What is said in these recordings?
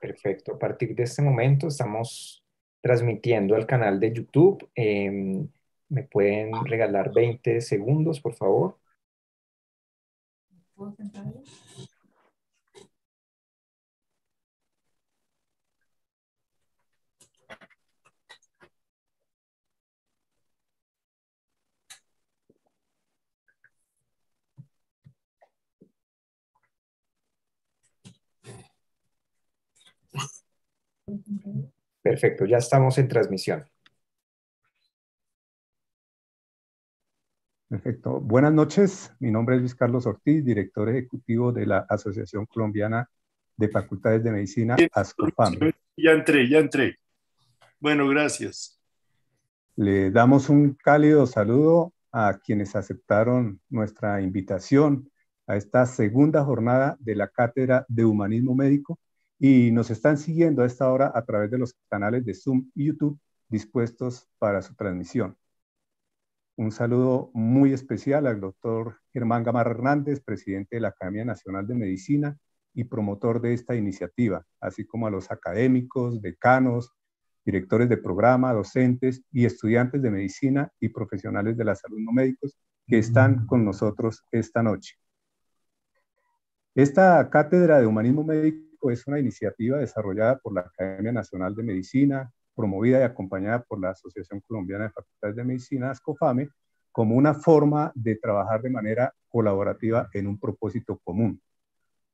Perfecto. A partir de este momento estamos transmitiendo al canal de YouTube. Em, ¿Me pueden regalar 20 segundos, por favor? ¿Puedo Perfecto, ya estamos en transmisión. Perfecto. Buenas noches, mi nombre es Luis Carlos Ortiz, director ejecutivo de la Asociación Colombiana de Facultades de Medicina, ASCOFAM. Ya entré, ya entré. Bueno, gracias. Le damos un cálido saludo a quienes aceptaron nuestra invitación a esta segunda jornada de la Cátedra de Humanismo Médico y nos están siguiendo a esta hora a través de los canales de Zoom y YouTube dispuestos para su transmisión. Un saludo muy especial al doctor Germán Gamarra Hernández, presidente de la Academia Nacional de Medicina y promotor de esta iniciativa, así como a los académicos, decanos, directores de programa, docentes y estudiantes de medicina y profesionales de la salud no médicos que están con nosotros esta noche. Esta cátedra de humanismo médico es una iniciativa desarrollada por la Academia Nacional de Medicina, promovida y acompañada por la Asociación Colombiana de Facultades de Medicina, ASCOFAME, como una forma de trabajar de manera colaborativa en un propósito común,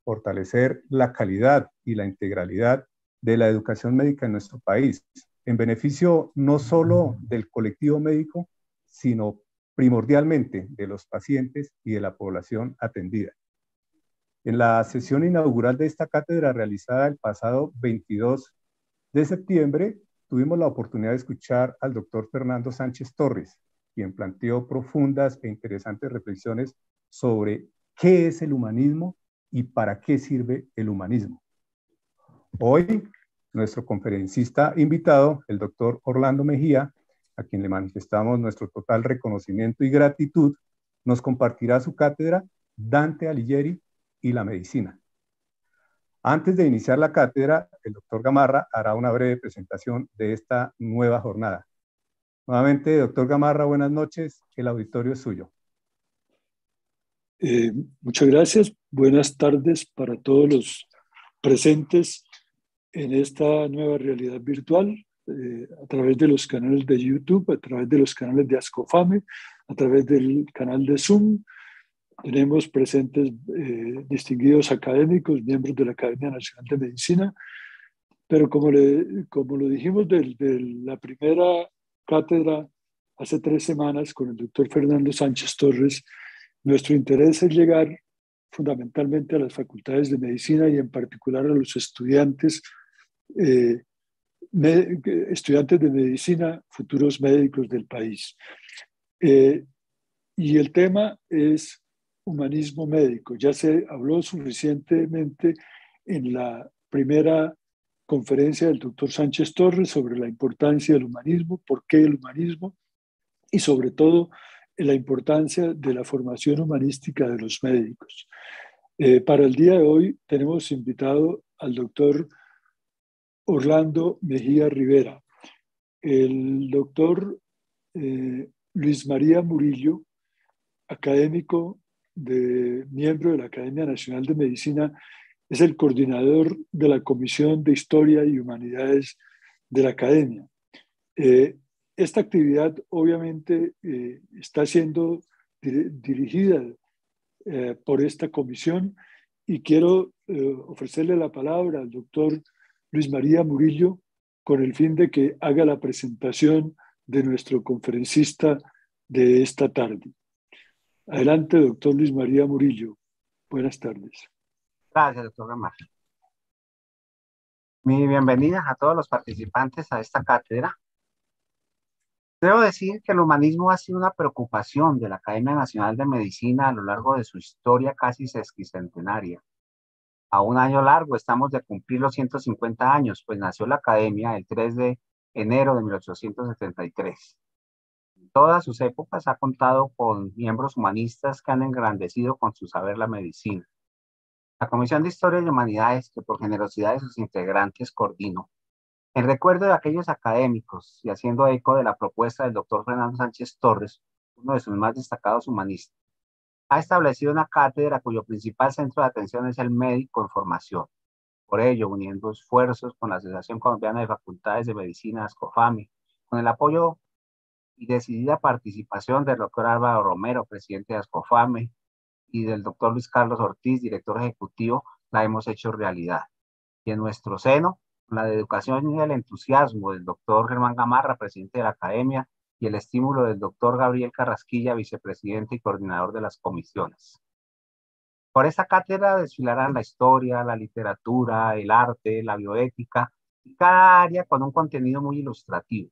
fortalecer la calidad y la integralidad de la educación médica en nuestro país, en beneficio no solo del colectivo médico, sino primordialmente de los pacientes y de la población atendida. En la sesión inaugural de esta cátedra realizada el pasado 22 de septiembre, tuvimos la oportunidad de escuchar al doctor Fernando Sánchez Torres, quien planteó profundas e interesantes reflexiones sobre qué es el humanismo y para qué sirve el humanismo. Hoy, nuestro conferencista invitado, el doctor Orlando Mejía, a quien le manifestamos nuestro total reconocimiento y gratitud, nos compartirá su cátedra Dante Alighieri y la medicina. Antes de iniciar la cátedra, el doctor Gamarra hará una breve presentación de esta nueva jornada. Nuevamente, doctor Gamarra, buenas noches. El auditorio es suyo. Eh, muchas gracias. Buenas tardes para todos los presentes en esta nueva realidad virtual eh, a través de los canales de YouTube, a través de los canales de Ascofame, a través del canal de Zoom, tenemos presentes eh, distinguidos académicos, miembros de la Academia Nacional de Medicina, pero como, como lo dijimos desde la primera cátedra hace tres semanas con el doctor Fernando Sánchez Torres, nuestro interés es llegar fundamentalmente a las facultades de medicina y en particular a los estudiantes, eh, estudiantes de medicina, futuros médicos del país. Eh, y el tema es humanismo médico. Ya se habló suficientemente en la primera conferencia del doctor Sánchez Torres sobre la importancia del humanismo, por qué el humanismo y sobre todo la importancia de la formación humanística de los médicos. Eh, para el día de hoy tenemos invitado al doctor Orlando Mejía Rivera. El doctor eh, Luis María Murillo, académico de miembro de la Academia Nacional de Medicina, es el coordinador de la Comisión de Historia y Humanidades de la Academia. Eh, esta actividad obviamente eh, está siendo dirigida eh, por esta comisión y quiero ofrecerle la palabra al doctor Luis María Murillo con el fin de que haga la presentación de nuestro conferencista de esta tarde. Adelante, doctor Luis María Murillo. Buenas tardes. Gracias, doctor Gamar. Mi bienvenida a todos los participantes a esta cátedra. Debo decir que el humanismo ha sido una preocupación de la Academia Nacional de Medicina a lo largo de su historia casi sesquicentenaria. A un año largo estamos de cumplir los 150 años, pues nació la Academia el 3 de enero de 1873 todas sus épocas ha contado con miembros humanistas que han engrandecido con su saber la medicina. La Comisión de Historia y Humanidades, que por generosidad de sus integrantes coordino, en recuerdo de aquellos académicos y haciendo eco de la propuesta del doctor Fernando Sánchez Torres, uno de sus más destacados humanistas, ha establecido una cátedra cuyo principal centro de atención es el médico en formación. Por ello, uniendo esfuerzos con la Asociación Colombiana de Facultades de Medicina, ASCOFAMI, con el apoyo y decidida participación del doctor Álvaro Romero, presidente de Ascofame, y del doctor Luis Carlos Ortiz, director ejecutivo, la hemos hecho realidad. Y en nuestro seno, la educación y el entusiasmo del doctor Germán Gamarra, presidente de la academia, y el estímulo del doctor Gabriel Carrasquilla, vicepresidente y coordinador de las comisiones. Por esta cátedra desfilarán la historia, la literatura, el arte, la bioética, y cada área con un contenido muy ilustrativo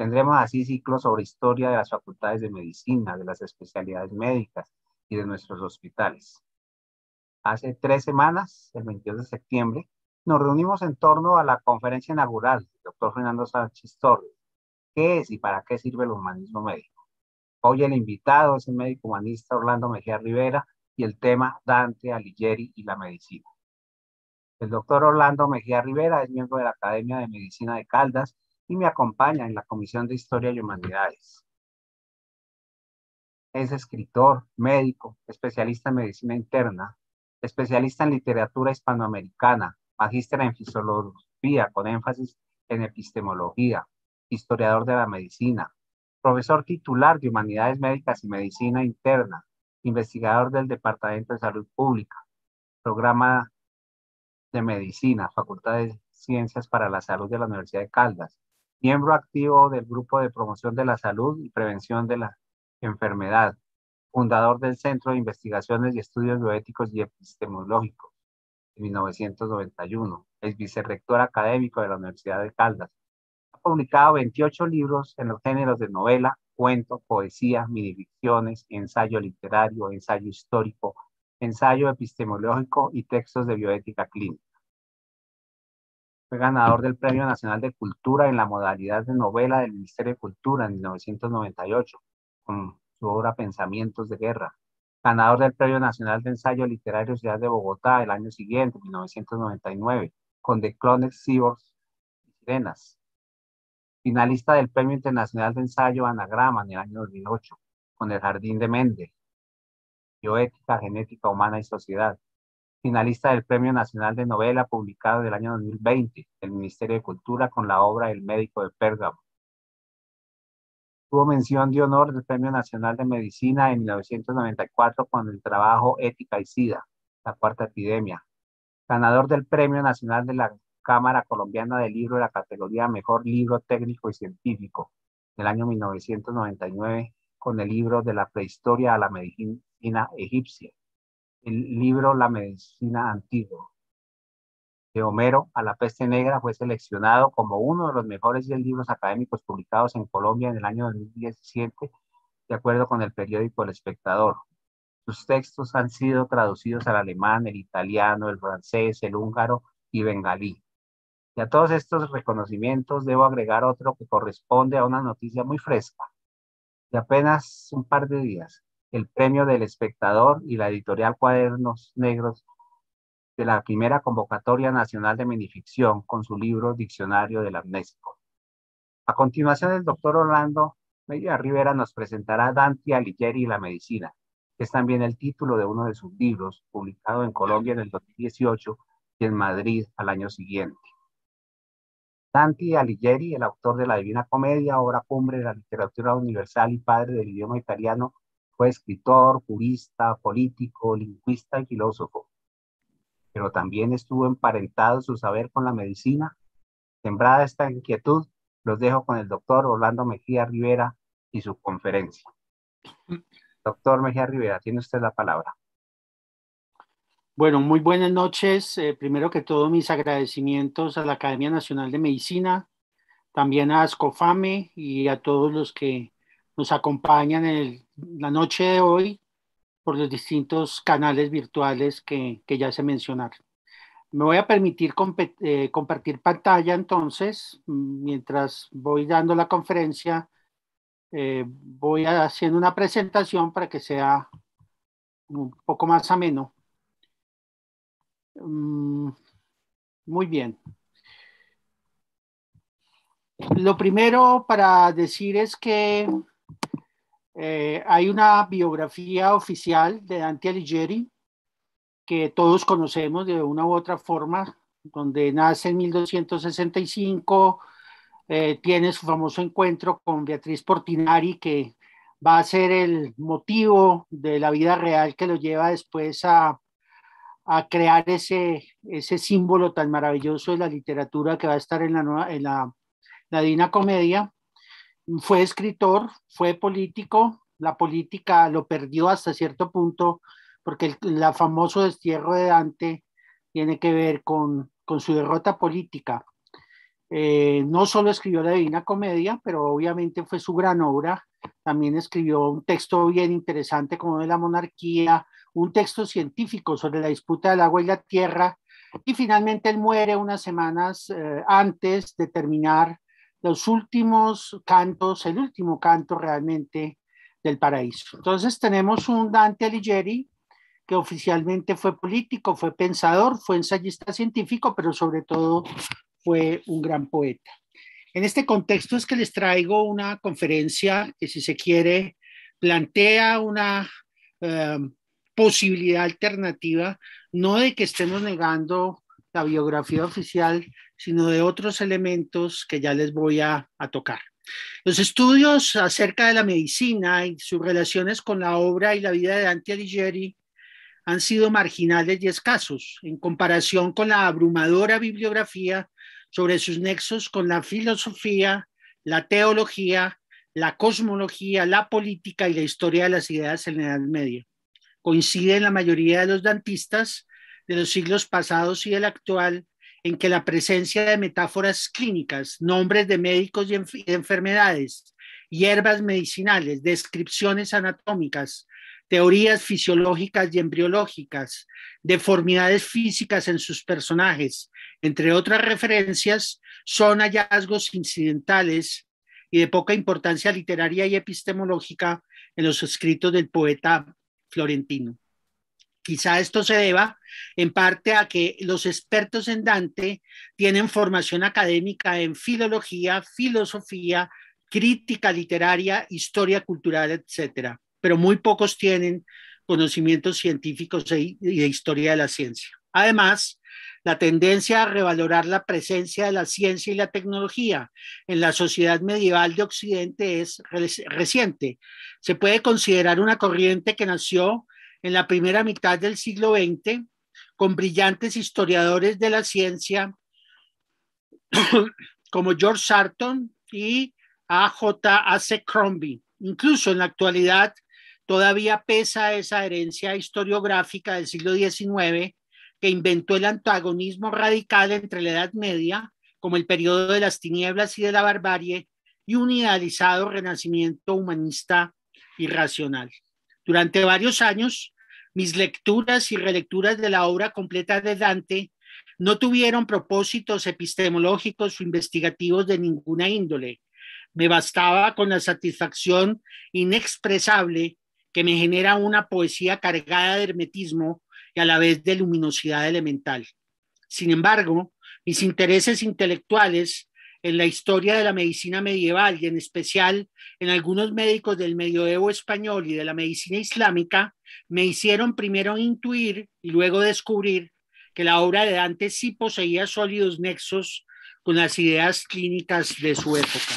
Tendremos así ciclos sobre historia de las facultades de medicina, de las especialidades médicas y de nuestros hospitales. Hace tres semanas, el 22 de septiembre, nos reunimos en torno a la conferencia inaugural del doctor Fernando Sánchez Torres, ¿Qué es y para qué sirve el humanismo médico? Hoy el invitado es el médico humanista Orlando Mejía Rivera y el tema Dante Alighieri y la medicina. El doctor Orlando Mejía Rivera es miembro de la Academia de Medicina de Caldas y me acompaña en la Comisión de Historia y Humanidades. Es escritor, médico, especialista en medicina interna, especialista en literatura hispanoamericana, magíster en fisiología con énfasis en epistemología, historiador de la medicina, profesor titular de Humanidades Médicas y Medicina Interna, investigador del Departamento de Salud Pública, Programa de Medicina, Facultad de Ciencias para la Salud de la Universidad de Caldas, miembro activo del Grupo de Promoción de la Salud y Prevención de la Enfermedad, fundador del Centro de Investigaciones y Estudios Bioéticos y Epistemológicos de 1991, es vicerrector académico de la Universidad de Caldas. Ha publicado 28 libros en los géneros de novela, cuento, poesía, minificciones, ensayo literario, ensayo histórico, ensayo epistemológico y textos de bioética clínica. Fue ganador del Premio Nacional de Cultura en la modalidad de novela del Ministerio de Cultura en 1998, con su obra Pensamientos de Guerra. Ganador del Premio Nacional de Ensayo Literario Ciudad de Bogotá el año siguiente, 1999, con The Clones, Sibors y Sirenas. Finalista del Premio Internacional de Ensayo Anagrama en el año 2008, con El Jardín de Méndez. Bioética, Genética Humana y Sociedad finalista del Premio Nacional de Novela publicado del año 2020 del Ministerio de Cultura con la obra El Médico de Pérgamo. Tuvo mención de honor del Premio Nacional de Medicina en 1994 con el trabajo Ética y SIDA, la cuarta epidemia. Ganador del Premio Nacional de la Cámara Colombiana de Libro de la categoría Mejor Libro Técnico y Científico el año 1999 con el libro de la prehistoria a la medicina egipcia el libro La medicina antigua de Homero a la peste negra fue seleccionado como uno de los mejores 10 libros académicos publicados en Colombia en el año 2017, de acuerdo con el periódico El Espectador. Sus textos han sido traducidos al alemán, el italiano, el francés, el húngaro y bengalí. Y a todos estos reconocimientos debo agregar otro que corresponde a una noticia muy fresca, de apenas un par de días el premio del espectador y la editorial Cuadernos Negros de la primera convocatoria nacional de minificción con su libro Diccionario del Amnésico. A continuación, el doctor Orlando Media Rivera nos presentará Dante Alighieri y la medicina, que es también el título de uno de sus libros, publicado en Colombia en el 2018 y en Madrid al año siguiente. Dante Alighieri, el autor de la Divina Comedia, obra cumbre de la literatura universal y padre del idioma italiano, fue escritor, jurista, político, lingüista y filósofo. Pero también estuvo emparentado su saber con la medicina. Sembrada esta inquietud, los dejo con el doctor Orlando Mejía Rivera y su conferencia. Doctor Mejía Rivera, tiene usted la palabra. Bueno, muy buenas noches. Eh, primero que todo, mis agradecimientos a la Academia Nacional de Medicina, también a ASCOFAME y a todos los que nos acompañan en la noche de hoy por los distintos canales virtuales que, ya se mencionaron. Me voy a permitir eh, compartir pantalla entonces, mientras voy dando la conferencia, eh, voy haciendo una presentación para que sea un poco más ameno. Mm, muy bien. Lo primero para decir es que eh, hay una biografía oficial de Dante Alighieri que todos conocemos de una u otra forma, donde nace en 1265, eh, tiene su famoso encuentro con Beatriz Portinari, que va a ser el motivo de la vida real que lo lleva después a, crear ese, símbolo tan maravilloso de la literatura que va a estar en la, en la, la Divina Comedia fue escritor, fue político, la política lo perdió hasta cierto punto porque el, famoso destierro de Dante tiene que ver con, su derrota política. Eh, no solo escribió la Divina Comedia, pero obviamente fue su gran obra. También escribió un texto bien interesante como de la monarquía, un texto científico sobre la disputa del agua y la tierra. Y finalmente él muere unas semanas eh, antes de terminar los últimos cantos, el último canto realmente del paraíso. Entonces tenemos un Dante Alighieri que oficialmente fue político, fue pensador, fue ensayista científico, pero sobre todo fue un gran poeta. En este contexto es que les traigo una conferencia que si se quiere plantea una eh, posibilidad alternativa, no de que estemos negando la biografía oficial sino de otros elementos que ya les voy a, tocar. Los estudios acerca de la medicina y sus relaciones con la obra y la vida de Dante Alighieri han sido marginales y escasos en comparación con la abrumadora bibliografía sobre sus nexos con la filosofía, la teología, la cosmología, la política y la historia de las ideas en la Edad Media. Coinciden la mayoría de los dantistas de los siglos pasados y el actual en que la presencia de metáforas clínicas, nombres de médicos y enfermedades, hierbas medicinales, descripciones anatómicas, teorías fisiológicas y embriológicas, deformidades físicas en sus personajes, entre otras referencias, son hallazgos incidentales y de poca importancia literaria y epistemológica en los escritos del poeta florentino. Quizá esto se deba en parte a que los expertos en Dante tienen formación académica en filología, filosofía, crítica literaria, historia cultural, etcétera, Pero muy pocos tienen conocimientos científicos e, y de historia de la ciencia. Además, la tendencia a revalorar la presencia de la ciencia y la tecnología en la sociedad medieval de Occidente es reciente. Se puede considerar una corriente que nació en la primera mitad del siglo XX con brillantes historiadores de la ciencia como George Sarton y C. Crombie. Incluso en la actualidad todavía pesa esa herencia historiográfica del siglo XIX que inventó el antagonismo radical entre la Edad Media, como el periodo de las tinieblas y de la barbarie, y un idealizado renacimiento humanista y racional. Durante varios años, mis lecturas y relecturas de la obra completa de Dante no tuvieron propósitos epistemológicos o investigativos de ninguna índole. Me bastaba con la satisfacción inexpresable que me genera una poesía cargada de hermetismo y a la vez de luminosidad elemental. Sin embargo, mis intereses intelectuales en la historia de la medicina medieval y en especial en algunos médicos del medioevo español y de la medicina islámica, me hicieron primero intuir y luego descubrir que la obra de Dante sí poseía sólidos nexos con las ideas clínicas de su época.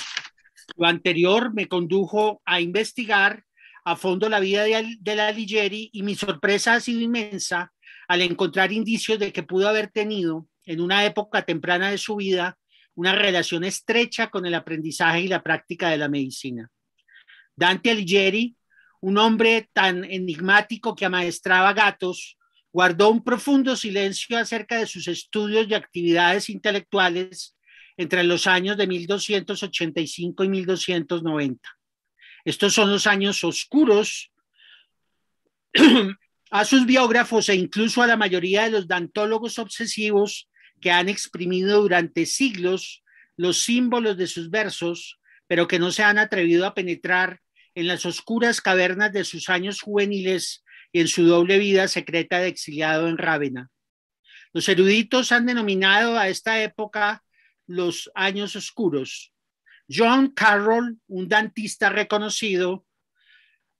Lo anterior me condujo a investigar a fondo la vida de, la Ligieri y mi sorpresa ha sido inmensa al encontrar indicios de que pudo haber tenido en una época temprana de su vida una relación estrecha con el aprendizaje y la práctica de la medicina. Dante Alighieri, un hombre tan enigmático que amaestraba gatos, guardó un profundo silencio acerca de sus estudios y actividades intelectuales entre los años de 1285 y 1290. Estos son los años oscuros. a sus biógrafos e incluso a la mayoría de los dantólogos obsesivos que han exprimido durante siglos los símbolos de sus versos, pero que no se han atrevido a penetrar en las oscuras cavernas de sus años juveniles y en su doble vida secreta de exiliado en Rávena. Los eruditos han denominado a esta época los años oscuros. John Carroll, un dantista reconocido,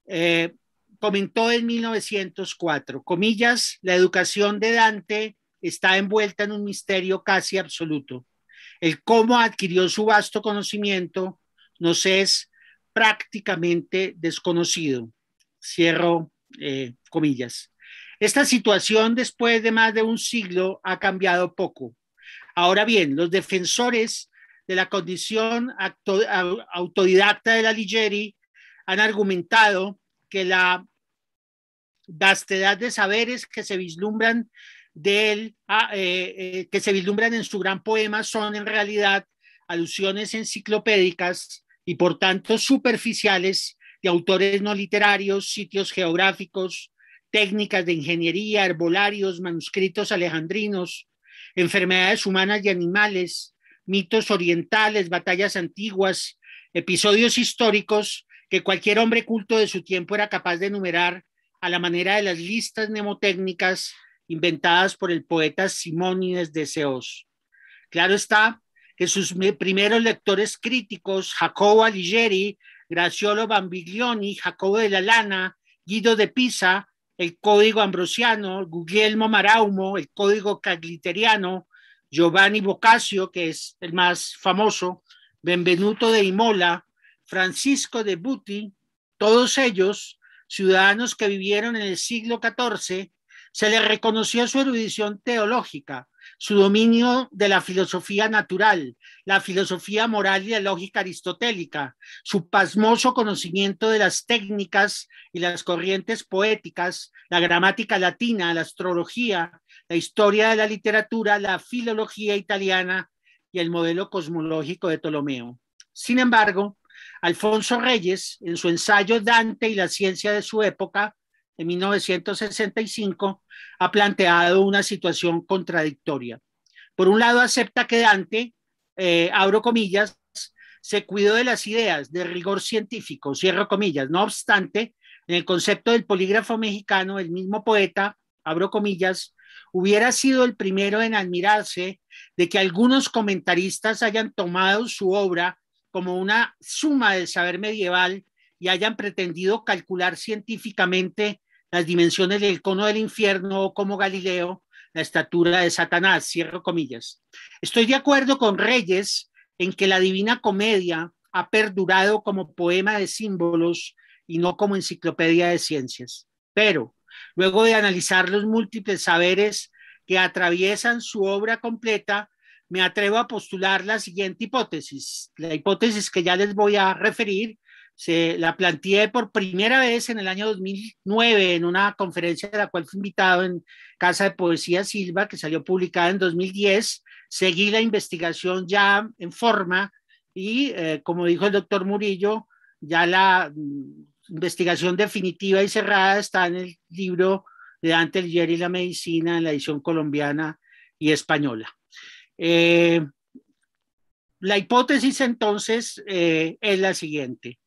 eh, comentó en 1904, comillas, la educación de Dante está envuelta en un misterio casi absoluto. El cómo adquirió su vasto conocimiento nos es prácticamente desconocido. Cierro eh, comillas. Esta situación después de más de un siglo ha cambiado poco. Ahora bien, los defensores de la condición autodidacta de la Ligeri han argumentado que la vastedad de saberes que se vislumbran del, ah, eh, eh, que se vislumbran en su gran poema son en realidad alusiones enciclopédicas y por tanto superficiales de autores no literarios, sitios geográficos, técnicas de ingeniería, herbolarios, manuscritos alejandrinos, enfermedades humanas y animales, mitos orientales, batallas antiguas, episodios históricos que cualquier hombre culto de su tiempo era capaz de enumerar a la manera de las listas mnemotécnicas inventadas por el poeta Simónides de Ceos. Claro está que sus primeros lectores críticos, Jacobo Alighieri, Graciolo Bambiglioni, Jacobo de la Lana, Guido de Pisa, el Código Ambrosiano, Guglielmo Maraumo, el Código Cagliteriano, Giovanni Boccaccio, que es el más famoso, Benvenuto de Imola, Francisco de Buti, todos ellos ciudadanos que vivieron en el siglo XIV se le reconoció su erudición teológica, su dominio de la filosofía natural, la filosofía moral y la lógica aristotélica, su pasmoso conocimiento de las técnicas y las corrientes poéticas, la gramática latina, la astrología, la historia de la literatura, la filología italiana y el modelo cosmológico de Ptolomeo. Sin embargo, Alfonso Reyes, en su ensayo Dante y la ciencia de su época, en 1965, ha planteado una situación contradictoria. Por un lado, acepta que Dante, eh, abro comillas, se cuidó de las ideas de rigor científico, cierro comillas. No obstante, en el concepto del polígrafo mexicano, el mismo poeta, abro comillas, hubiera sido el primero en admirarse de que algunos comentaristas hayan tomado su obra como una suma del saber medieval y hayan pretendido calcular científicamente las dimensiones del cono del infierno como Galileo, la estatura de Satanás, cierro comillas. Estoy de acuerdo con Reyes en que la Divina Comedia ha perdurado como poema de símbolos y no como enciclopedia de ciencias. Pero, luego de analizar los múltiples saberes que atraviesan su obra completa, me atrevo a postular la siguiente hipótesis, la hipótesis que ya les voy a referir se la planteé por primera vez en el año 2009 en una conferencia de la cual fui invitado en Casa de Poesía Silva, que salió publicada en 2010. Seguí la investigación ya en forma y, eh, como dijo el doctor Murillo, ya la mm, investigación definitiva y cerrada está en el libro de Dante Jerry y la medicina en la edición colombiana y española. Eh, la hipótesis entonces eh, es la siguiente.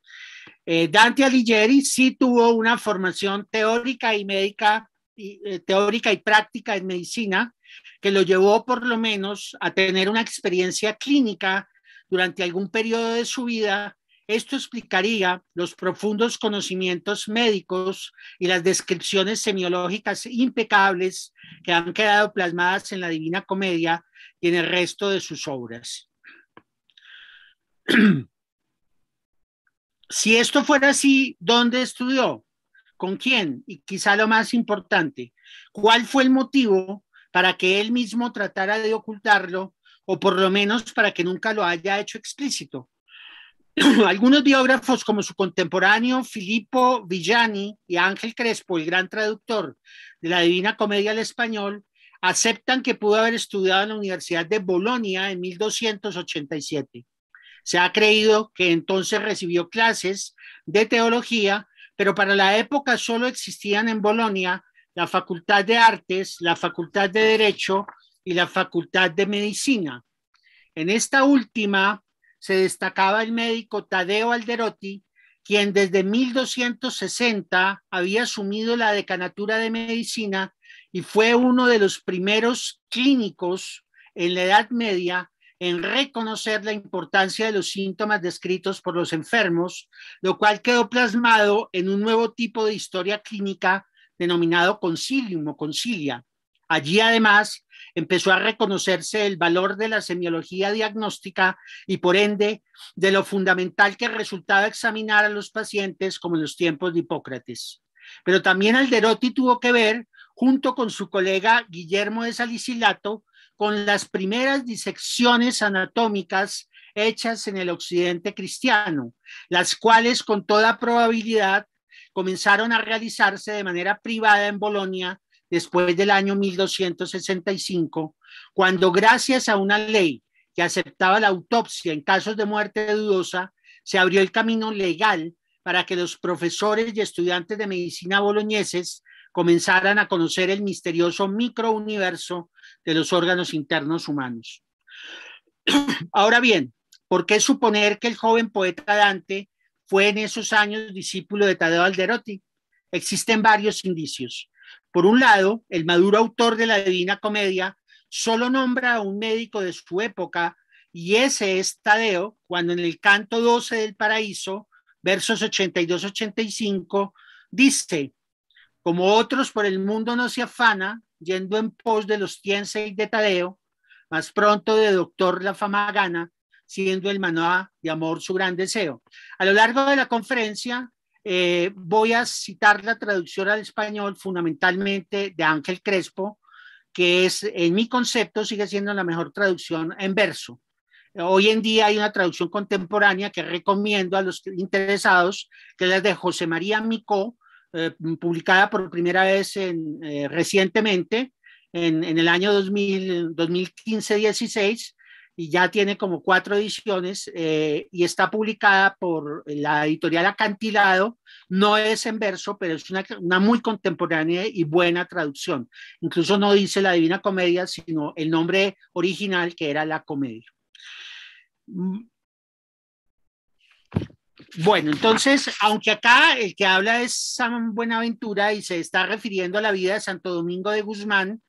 Eh, Dante Alighieri sí tuvo una formación teórica y médica, eh, teórica y práctica en medicina, que lo llevó por lo menos a tener una experiencia clínica durante algún periodo de su vida. Esto explicaría los profundos conocimientos médicos y las descripciones semiológicas impecables que han quedado plasmadas en la Divina Comedia y en el resto de sus obras. Si esto fuera así, ¿dónde estudió? ¿Con quién? Y quizá lo más importante, ¿cuál fue el motivo para que él mismo tratara de ocultarlo o por lo menos para que nunca lo haya hecho explícito? Algunos biógrafos, como su contemporáneo Filippo Villani y Ángel Crespo, el gran traductor de la Divina Comedia al Español, aceptan que pudo haber estudiado en la Universidad de Bolonia en 1287. Se ha creído que entonces recibió clases de teología, pero para la época solo existían en Bolonia la Facultad de Artes, la Facultad de Derecho y la Facultad de Medicina. En esta última se destacaba el médico Tadeo Alderotti, quien desde 1260 había asumido la decanatura de medicina y fue uno de los primeros clínicos en la Edad Media en reconocer la importancia de los síntomas descritos por los enfermos, lo cual quedó plasmado en un nuevo tipo de historia clínica denominado concilium o concilia. Allí además empezó a reconocerse el valor de la semiología diagnóstica y por ende de lo fundamental que resultaba examinar a los pacientes como en los tiempos de Hipócrates. Pero también Alderotti tuvo que ver, junto con su colega Guillermo de Salicilato, con las primeras disecciones anatómicas hechas en el occidente cristiano, las cuales con toda probabilidad comenzaron a realizarse de manera privada en Bolonia después del año 1265, cuando gracias a una ley que aceptaba la autopsia en casos de muerte dudosa, se abrió el camino legal para que los profesores y estudiantes de medicina boloñeses comenzaran a conocer el misterioso microuniverso de los órganos internos humanos. Ahora bien, ¿por qué suponer que el joven poeta Dante fue en esos años discípulo de Tadeo Alderotti? Existen varios indicios. Por un lado, el maduro autor de la Divina Comedia solo nombra a un médico de su época y ese es Tadeo, cuando en el canto 12 del Paraíso, versos 82-85, dice, como otros por el mundo no se afana, yendo en pos de los Tiense y de Tadeo, más pronto de doctor la fama gana, siendo el maná de amor su gran deseo. A lo largo de la conferencia eh, voy a citar la traducción al español fundamentalmente de Ángel Crespo, que es, en mi concepto, sigue siendo la mejor traducción en verso. Hoy en día hay una traducción contemporánea que recomiendo a los interesados, que es la de José María Micó, eh, publicada por primera vez en, eh, recientemente, en, el año 2015-16, y ya tiene como cuatro ediciones, eh, y está publicada por la editorial Acantilado. No es en verso, pero es una, una muy contemporánea y buena traducción. Incluso no dice la Divina Comedia, sino el nombre original que era la Comedia bueno, entonces, aunque acá el que habla es San Buenaventura y se está refiriendo a la vida de Santo Domingo de Guzmán,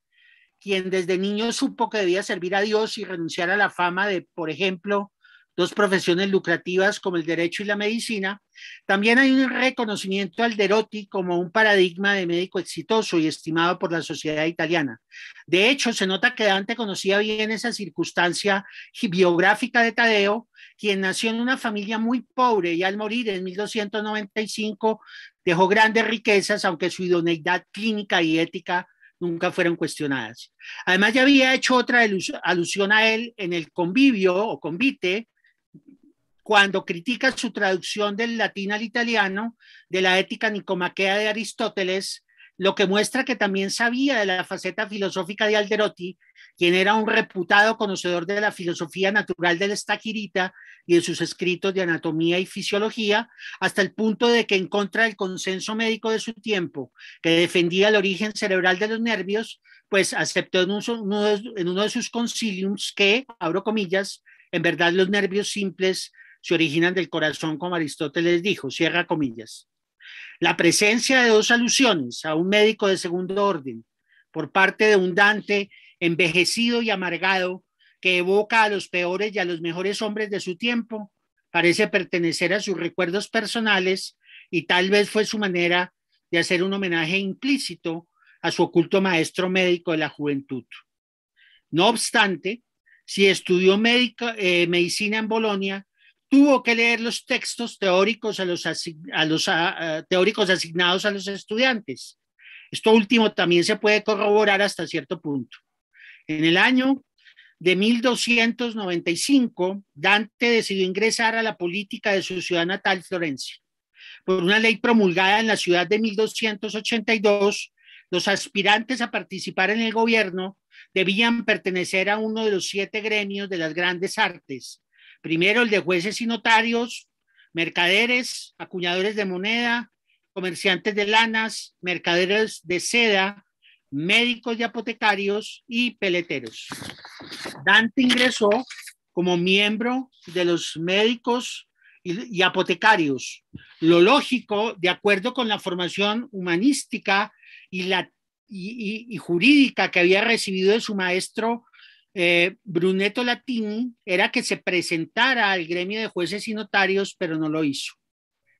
quien desde niño supo que debía servir a Dios y renunciar a la fama de, por ejemplo, dos profesiones lucrativas como el derecho y la medicina, también hay un reconocimiento al Derotti como un paradigma de médico exitoso y estimado por la sociedad italiana. De hecho, se nota que Dante conocía bien esa circunstancia biográfica de Tadeo quien nació en una familia muy pobre y al morir en 1295 dejó grandes riquezas, aunque su idoneidad clínica y ética nunca fueron cuestionadas. Además, ya había hecho otra alusión a él en el convivio o convite, cuando critica su traducción del latín al italiano de la ética nicomaquea de Aristóteles, lo que muestra que también sabía de la faceta filosófica de Alderotti, quien era un reputado conocedor de la filosofía natural del estaquirita y de sus escritos de anatomía y fisiología, hasta el punto de que en contra del consenso médico de su tiempo, que defendía el origen cerebral de los nervios, pues aceptó en, en uno de sus conciliums que, abro comillas, en verdad los nervios simples se originan del corazón, como Aristóteles dijo, cierra comillas. La presencia de dos alusiones a un médico de segundo orden por parte de un Dante envejecido y amargado que evoca a los peores y a los mejores hombres de su tiempo, parece pertenecer a sus recuerdos personales y tal vez fue su manera de hacer un homenaje implícito a su oculto maestro médico de la juventud. No obstante, si estudió eh, medicina en Bolonia, tuvo que leer los textos teóricos, a los, teóricos asignados a los estudiantes. Esto último también se puede corroborar hasta cierto punto. En el año de 1295, Dante decidió ingresar a la política de su ciudad natal, Florencia. Por una ley promulgada en la ciudad de 1282, los aspirantes a participar en el gobierno debían pertenecer a uno de los siete gremios de las grandes artes, Primero el de jueces y notarios, mercaderes, acuñadores de moneda, comerciantes de lanas, mercaderes de seda, médicos y apotecarios y peleteros. Dante ingresó como miembro de los médicos y, apotecarios. Lo lógico, de acuerdo con la formación humanística y, la, y jurídica que había recibido de su maestro eh, Brunetto Latini era que se presentara al gremio de jueces y notarios, pero no lo hizo.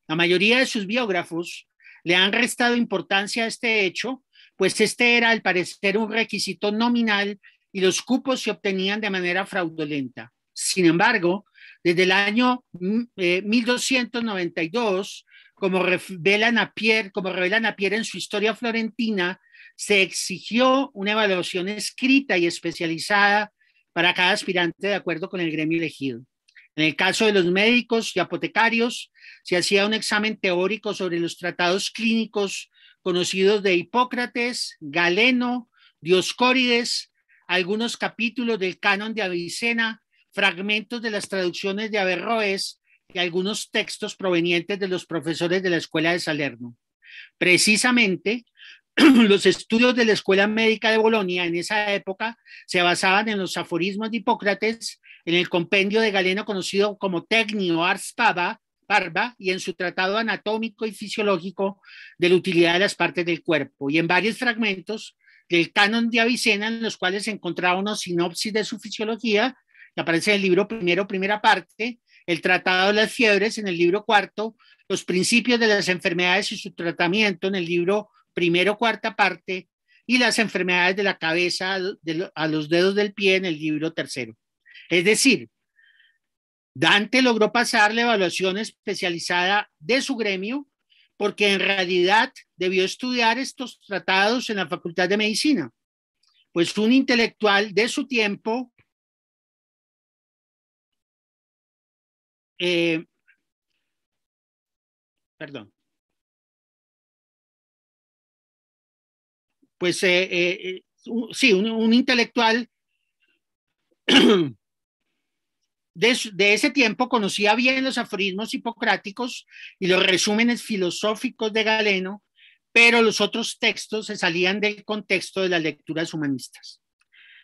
La mayoría de sus biógrafos le han restado importancia a este hecho, pues este era al parecer un requisito nominal y los cupos se obtenían de manera fraudulenta. Sin embargo, desde el año 1292, mm, eh, como revelan a como revelan a Pierre en su historia florentina, se exigió una evaluación escrita y especializada para cada aspirante de acuerdo con el gremio elegido. En el caso de los médicos y apotecarios, se hacía un examen teórico sobre los tratados clínicos conocidos de Hipócrates, Galeno, Dioscórides, algunos capítulos del canon de Avicena, fragmentos de las traducciones de Averroes y algunos textos provenientes de los profesores de la Escuela de Salerno. Precisamente, los estudios de la Escuela Médica de Bolonia en esa época se basaban en los aforismos de Hipócrates, en el compendio de Galeno conocido como Tecnio Ars Barba y en su tratado anatómico y fisiológico de la utilidad de las partes del cuerpo y en varios fragmentos del canon de Avicena en los cuales se encontraba una sinopsis de su fisiología que aparece en el libro primero, primera parte, el tratado de las fiebres en el libro cuarto, los principios de las enfermedades y su tratamiento en el libro primero cuarta parte, y las enfermedades de la cabeza a los dedos del pie en el libro tercero. Es decir, Dante logró pasar la evaluación especializada de su gremio porque en realidad debió estudiar estos tratados en la Facultad de Medicina, pues fue un intelectual de su tiempo eh, perdón, pues eh, eh, eh, sí, un, intelectual de, de, ese tiempo conocía bien los aforismos hipocráticos y los resúmenes filosóficos de Galeno, pero los otros textos se salían del contexto de las lecturas humanistas.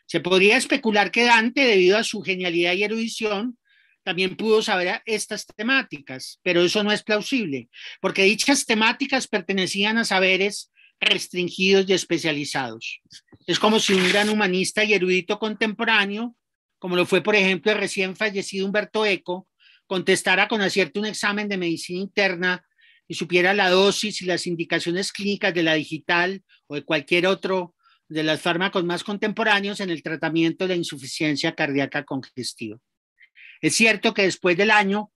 Se podría especular que Dante, debido a su genialidad y erudición, también pudo saber estas temáticas, pero eso no es plausible, porque dichas temáticas pertenecían a saberes restringidos y especializados. Es como si un gran humanista y erudito contemporáneo, como lo fue, por ejemplo, el recién fallecido Humberto Eco, contestara con acierto un examen de medicina interna y supiera la dosis y las indicaciones clínicas de la digital o de cualquier otro de los fármacos más contemporáneos en el tratamiento de la insuficiencia cardíaca congestiva. Es cierto que después del año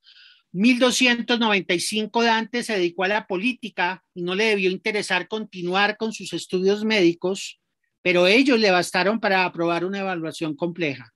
1295 Dante se dedicó a la política y no le debió interesar continuar con sus estudios médicos, pero ellos le bastaron para aprobar una evaluación compleja.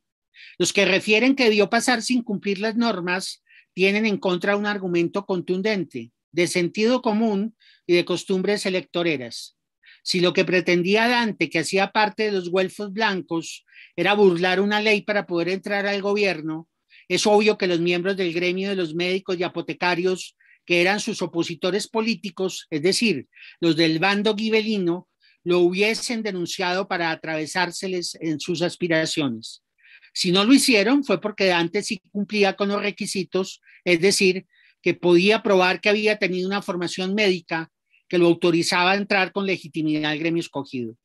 Los que refieren que debió pasar sin cumplir las normas tienen en contra un argumento contundente, de sentido común y de costumbres electoreras. Si lo que pretendía Dante, que hacía parte de los güelfos blancos, era burlar una ley para poder entrar al gobierno, es obvio que los miembros del gremio de los médicos y apotecarios, que eran sus opositores políticos, es decir, los del bando gibelino, lo hubiesen denunciado para atravesárseles en sus aspiraciones. Si no lo hicieron fue porque antes sí cumplía con los requisitos, es decir, que podía probar que había tenido una formación médica que lo autorizaba a entrar con legitimidad al gremio escogido.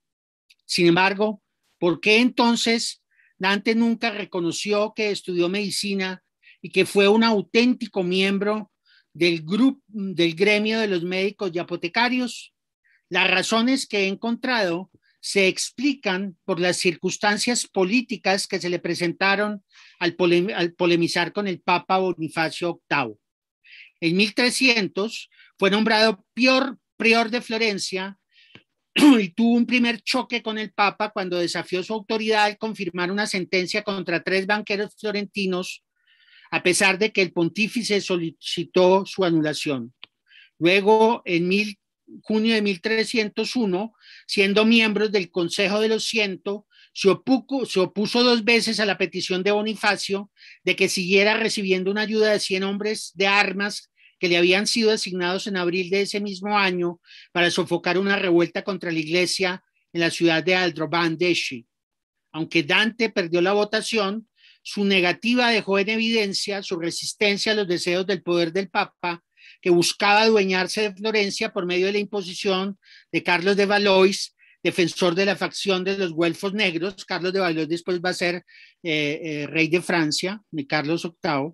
Sin embargo, ¿por qué entonces Dante nunca reconoció que estudió medicina y que fue un auténtico miembro del, grupo, del gremio de los médicos y apotecarios. Las razones que he encontrado se explican por las circunstancias políticas que se le presentaron al, polemizar con el Papa Bonifacio VIII. En 1300 fue nombrado prior de Florencia y tuvo un primer choque con el Papa cuando desafió su autoridad al confirmar una sentencia contra tres banqueros florentinos, a pesar de que el pontífice solicitó su anulación. Luego, en junio de 1301, siendo miembro del Consejo de los Ciento, se, se opuso dos veces a la petición de Bonifacio de que siguiera recibiendo una ayuda de 100 hombres de armas que le habían sido asignados en abril de ese mismo año para sofocar una revuelta contra la iglesia en la ciudad de Aldrobandeshi. Aunque Dante perdió la votación, su negativa dejó en evidencia su resistencia a los deseos del poder del Papa, que buscaba adueñarse de Florencia por medio de la imposición de Carlos de Valois, defensor de la facción de los güelfos negros. Carlos de Valois después va a ser eh, eh, rey de Francia, de Carlos VIII.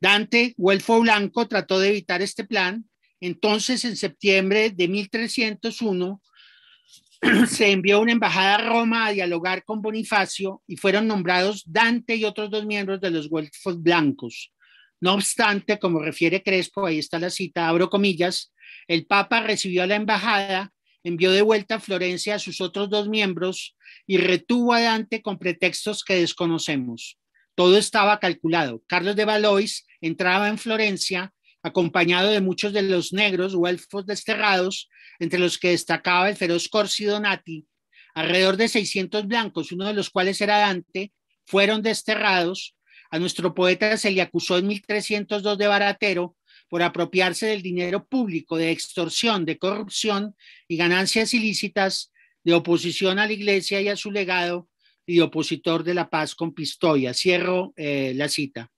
Dante Guelfo Blanco trató de evitar este plan. Entonces, en septiembre de 1301, se envió una embajada a Roma a dialogar con Bonifacio y fueron nombrados Dante y otros dos miembros de los Guelfos Blancos. No obstante, como refiere Crespo, ahí está la cita, abro comillas, el Papa recibió a la embajada, envió de vuelta a Florencia a sus otros dos miembros y retuvo a Dante con pretextos que desconocemos. Todo estaba calculado. Carlos de Valois entraba en Florencia acompañado de muchos de los negros o desterrados, entre los que destacaba el feroz Corsi Donati alrededor de 600 blancos, uno de los cuales era Dante, fueron desterrados. A nuestro poeta se le acusó en 1302 de baratero por apropiarse del dinero público, de extorsión, de corrupción y ganancias ilícitas, de oposición a la iglesia y a su legado y opositor de la paz con Pistoia. Cierro eh, la cita.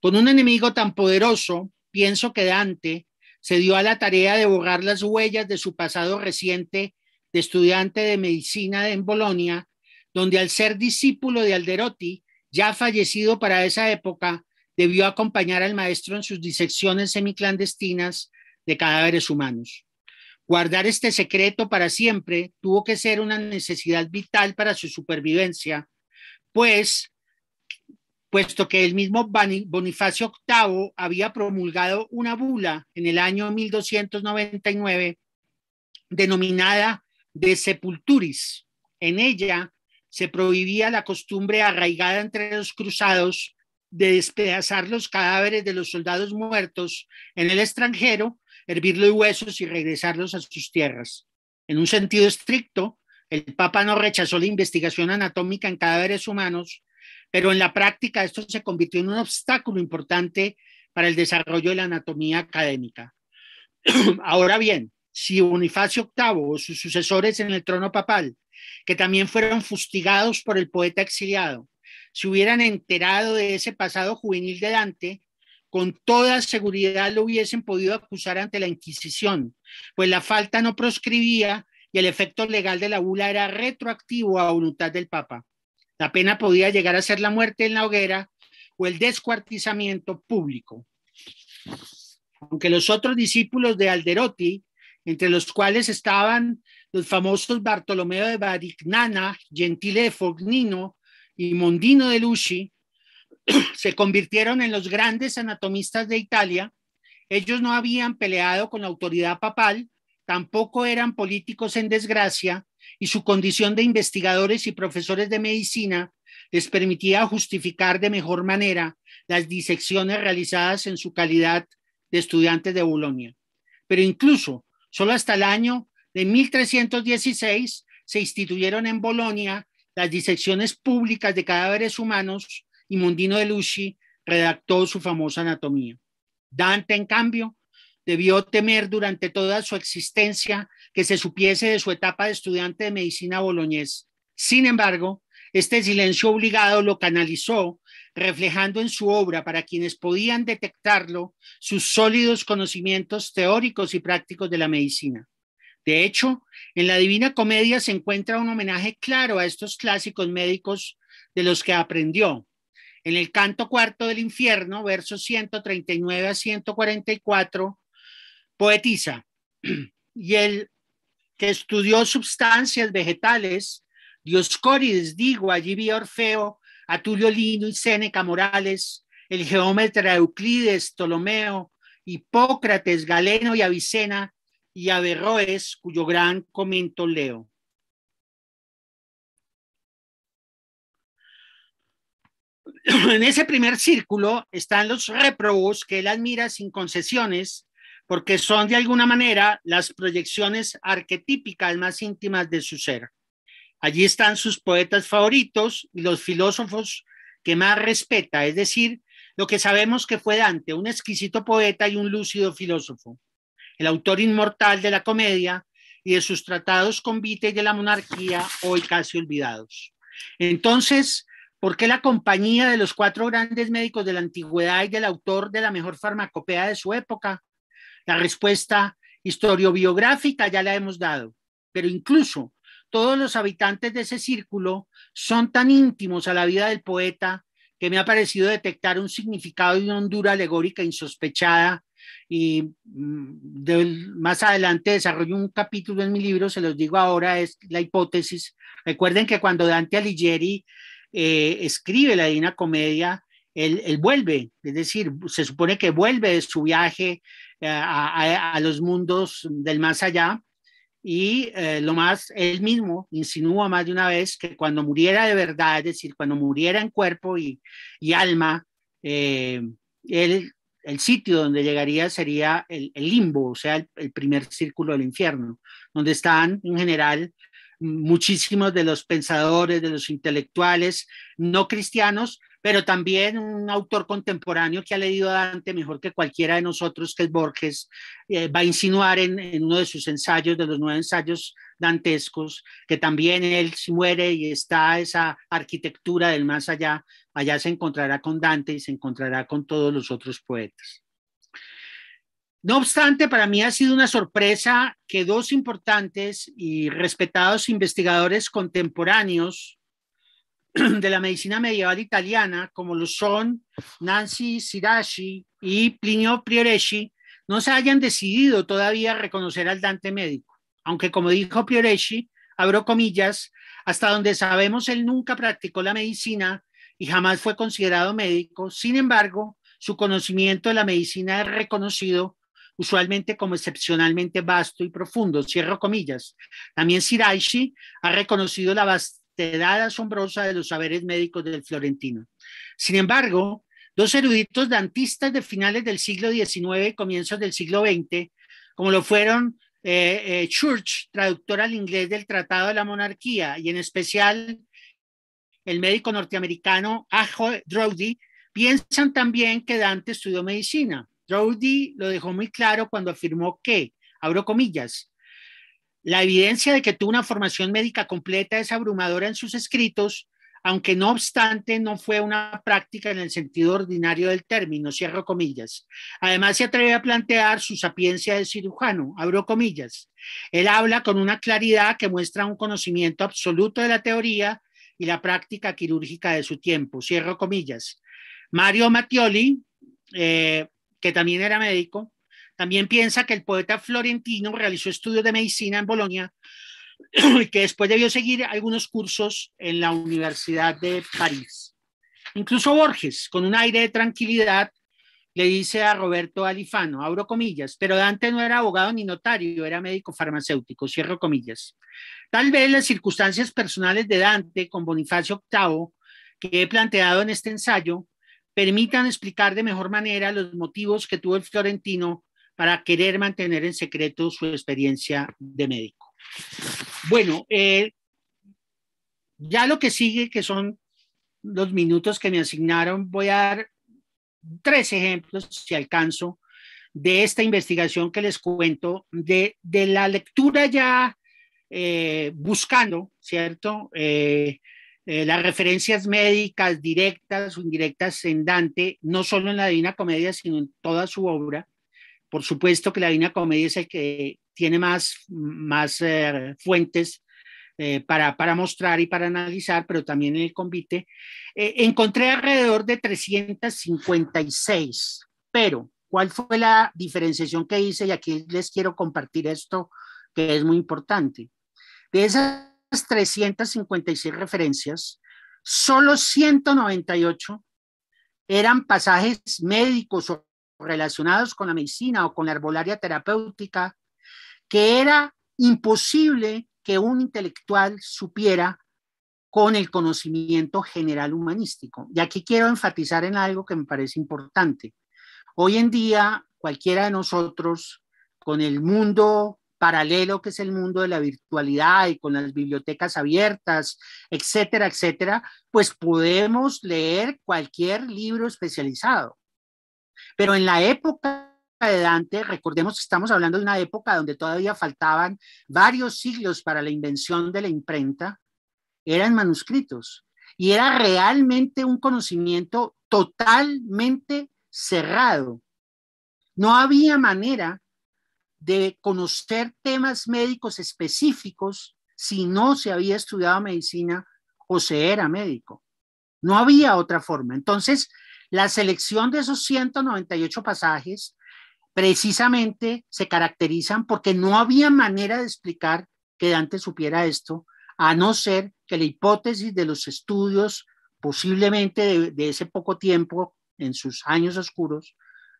Con un enemigo tan poderoso, pienso que Dante se dio a la tarea de borrar las huellas de su pasado reciente de estudiante de medicina en Bolonia, donde al ser discípulo de Alderotti, ya fallecido para esa época, debió acompañar al maestro en sus disecciones semiclandestinas de cadáveres humanos. Guardar este secreto para siempre tuvo que ser una necesidad vital para su supervivencia, pues puesto que el mismo Bonifacio VIII había promulgado una bula en el año 1299 denominada de sepulturis. En ella se prohibía la costumbre arraigada entre los cruzados de despedazar los cadáveres de los soldados muertos en el extranjero, hervir los huesos y regresarlos a sus tierras. En un sentido estricto, el Papa no rechazó la investigación anatómica en cadáveres humanos, pero en la práctica esto se convirtió en un obstáculo importante para el desarrollo de la anatomía académica. Ahora bien, si Bonifacio VIII o sus sucesores en el trono papal, que también fueron fustigados por el poeta exiliado, se hubieran enterado de ese pasado juvenil de Dante, con toda seguridad lo hubiesen podido acusar ante la Inquisición, pues la falta no proscribía y el efecto legal de la bula era retroactivo a voluntad del Papa. La pena podía llegar a ser la muerte en la hoguera o el descuartizamiento público. Aunque los otros discípulos de Alderotti, entre los cuales estaban los famosos Bartolomeo de Barignana, Gentile de Fognino y Mondino de Lucci, se convirtieron en los grandes anatomistas de Italia, ellos no habían peleado con la autoridad papal, tampoco eran políticos en desgracia y su condición de investigadores y profesores de medicina les permitía justificar de mejor manera las disecciones realizadas en su calidad de estudiantes de Bolonia. Pero incluso, solo hasta el año de 1316 se instituyeron en Bolonia las disecciones públicas de cadáveres humanos y Mundino de Lucci redactó su famosa anatomía. Dante, en cambio, debió temer durante toda su existencia que se supiese de su etapa de estudiante de medicina boloñés. Sin embargo, este silencio obligado lo canalizó, reflejando en su obra, para quienes podían detectarlo, sus sólidos conocimientos teóricos y prácticos de la medicina. De hecho, en la Divina Comedia se encuentra un homenaje claro a estos clásicos médicos de los que aprendió. En el canto cuarto del infierno, versos 139 a 144, poetiza, y el que estudió sustancias vegetales, Dioscórides, digo, allí vi a Orfeo, a Lino y Seneca Morales, el geómetra Euclides, Ptolomeo, Hipócrates, Galeno y Avicena, y Averroes, cuyo gran comento leo. En ese primer círculo están los réprobos que él admira sin concesiones porque son de alguna manera las proyecciones arquetípicas más íntimas de su ser. Allí están sus poetas favoritos y los filósofos que más respeta, es decir, lo que sabemos que fue Dante, un exquisito poeta y un lúcido filósofo, el autor inmortal de la comedia y de sus tratados convite y de la monarquía, hoy casi olvidados. Entonces, ¿por qué la compañía de los cuatro grandes médicos de la antigüedad y del autor de la mejor farmacopea de su época la respuesta historiobiográfica ya la hemos dado, pero incluso todos los habitantes de ese círculo son tan íntimos a la vida del poeta que me ha parecido detectar un significado y una hondura alegórica insospechada. Y mm, más adelante desarrollo un capítulo en mi libro, se los digo ahora, es la hipótesis. Recuerden que cuando Dante Alighieri eh, escribe la Divina Comedia, él, él, vuelve, es decir, se supone que vuelve de su viaje eh, a, los mundos del más allá. Y eh, lo más, él mismo insinúa más de una vez que cuando muriera de verdad, es decir, cuando muriera en cuerpo y, alma, eh, el sitio donde llegaría sería el, limbo, o sea, el, primer círculo del infierno, donde están en general muchísimos de los pensadores, de los intelectuales no cristianos, pero también un autor contemporáneo que ha leído a Dante mejor que cualquiera de nosotros, que es Borges, eh, va a insinuar en, en, uno de sus ensayos, de los nueve ensayos dantescos, que también él muere y está esa arquitectura del más allá, allá se encontrará con Dante y se encontrará con todos los otros poetas. No obstante, para mí ha sido una sorpresa que dos importantes y respetados investigadores contemporáneos, de la medicina medieval italiana, como lo son Nancy Sirashi y Plinio Prioreschi, no se hayan decidido todavía reconocer al Dante médico, aunque como dijo Prioreschi, abro comillas, hasta donde sabemos él nunca practicó la medicina y jamás fue considerado médico, sin embargo, su conocimiento de la medicina es reconocido usualmente como excepcionalmente vasto y profundo, cierro comillas. También Siraishi ha reconocido la, edad asombrosa de los saberes médicos del florentino. Sin embargo, dos eruditos dantistas de finales del siglo XIX y comienzos del siglo XX, como lo fueron eh, eh, Church, traductor al inglés del Tratado de la Monarquía, y en especial el médico norteamericano Ajo Drowdy, piensan también que Dante estudió medicina. Drowdy lo dejó muy claro cuando afirmó que, abro comillas, la evidencia de que tuvo una formación médica completa es abrumadora en sus escritos, aunque no obstante no fue una práctica en el sentido ordinario del término, cierro comillas. Además se atreve a plantear su sapiencia de cirujano, abro comillas. Él habla con una claridad que muestra un conocimiento absoluto de la teoría y la práctica quirúrgica de su tiempo, cierro comillas. Mario Mattioli, eh, que también era médico, también piensa que el poeta florentino realizó estudios de medicina en Bolonia y que después debió seguir algunos cursos en la Universidad de París. Incluso Borges, con un aire de tranquilidad, le dice a Roberto Alifano, abro comillas, pero Dante no era abogado ni notario, era médico farmacéutico, cierro comillas. Tal vez las circunstancias personales de Dante con Bonifacio VIII, que he planteado en este ensayo, permitan explicar de mejor manera los motivos que tuvo el florentino para querer mantener en secreto su experiencia de médico. Bueno, eh, ya lo que sigue, que son los minutos que me asignaron, voy a dar tres ejemplos, si alcanzo, de esta investigación que les cuento, de, la lectura ya eh, buscando, ¿cierto? Eh, las referencias médicas directas o indirectas en Dante, no solo en la Divina Comedia, sino en toda su obra, por supuesto que la Divina Comedia es el que tiene más, más eh, fuentes eh, para, mostrar y para analizar, pero también en el convite. Eh, encontré alrededor de 356, pero ¿cuál fue la diferenciación que hice? Y aquí les quiero compartir esto que es muy importante. De esas 356 referencias, solo 198 eran pasajes médicos o relacionados con la medicina o con la herbolaria terapéutica, que era imposible que un intelectual supiera con el conocimiento general humanístico. Y aquí quiero enfatizar en algo que me parece importante. Hoy en día, cualquiera de nosotros, con el mundo paralelo que es el mundo de la virtualidad y con las bibliotecas abiertas, etcétera, etcétera, pues podemos leer cualquier libro especializado. Pero en la época de Dante, recordemos que estamos hablando de una época donde todavía faltaban varios siglos para la invención de la imprenta, eran manuscritos y era realmente un conocimiento totalmente cerrado. No había manera de conocer temas médicos específicos si no se había estudiado medicina o se era médico. No había otra forma. Entonces, la selección de esos 198 pasajes precisamente se caracterizan porque no había manera de explicar que Dante supiera esto, a no ser que la hipótesis de los estudios, posiblemente de, ese poco tiempo, en sus años oscuros,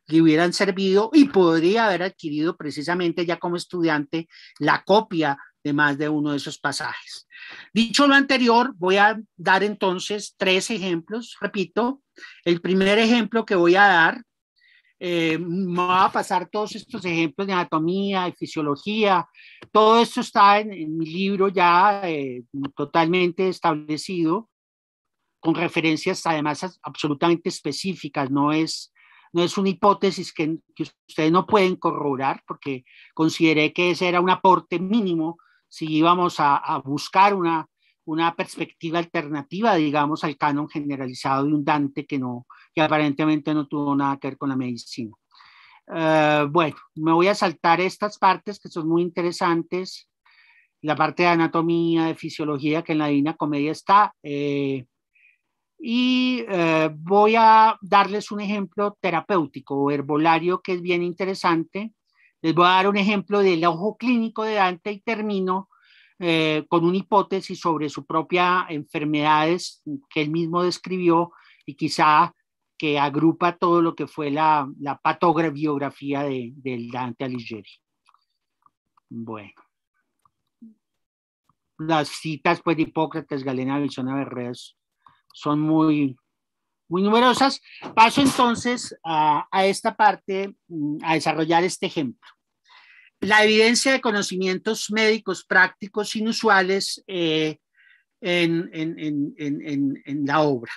le hubieran servido y podría haber adquirido precisamente ya como estudiante la copia de más de uno de esos pasajes. Dicho lo anterior, voy a dar entonces tres ejemplos. Repito, el primer ejemplo que voy a dar, eh, va a pasar todos estos ejemplos de anatomía, de fisiología, todo esto está en, mi libro ya eh, totalmente establecido, con referencias además absolutamente específicas, no es, no es una hipótesis que, que, ustedes no pueden corroborar, porque consideré que ese era un aporte mínimo si íbamos a, a buscar una, una perspectiva alternativa, digamos, al canon generalizado de un Dante que, no, que aparentemente no tuvo nada que ver con la medicina. Eh, bueno, me voy a saltar estas partes que son muy interesantes. La parte de anatomía, de fisiología, que en la Divina Comedia está. Eh, y eh, voy a darles un ejemplo terapéutico o herbolario que es bien interesante. Les voy a dar un ejemplo del ojo clínico de Dante y termino eh, con una hipótesis sobre su propia enfermedades que él mismo describió y quizá que agrupa todo lo que fue la, la de, del Dante Alighieri. Bueno. Las citas pues, de Hipócrates, Galena Berreas son muy muy numerosas. Paso entonces a, esta parte, mm, a desarrollar este ejemplo. La evidencia de conocimientos médicos prácticos inusuales eh, en, la obra.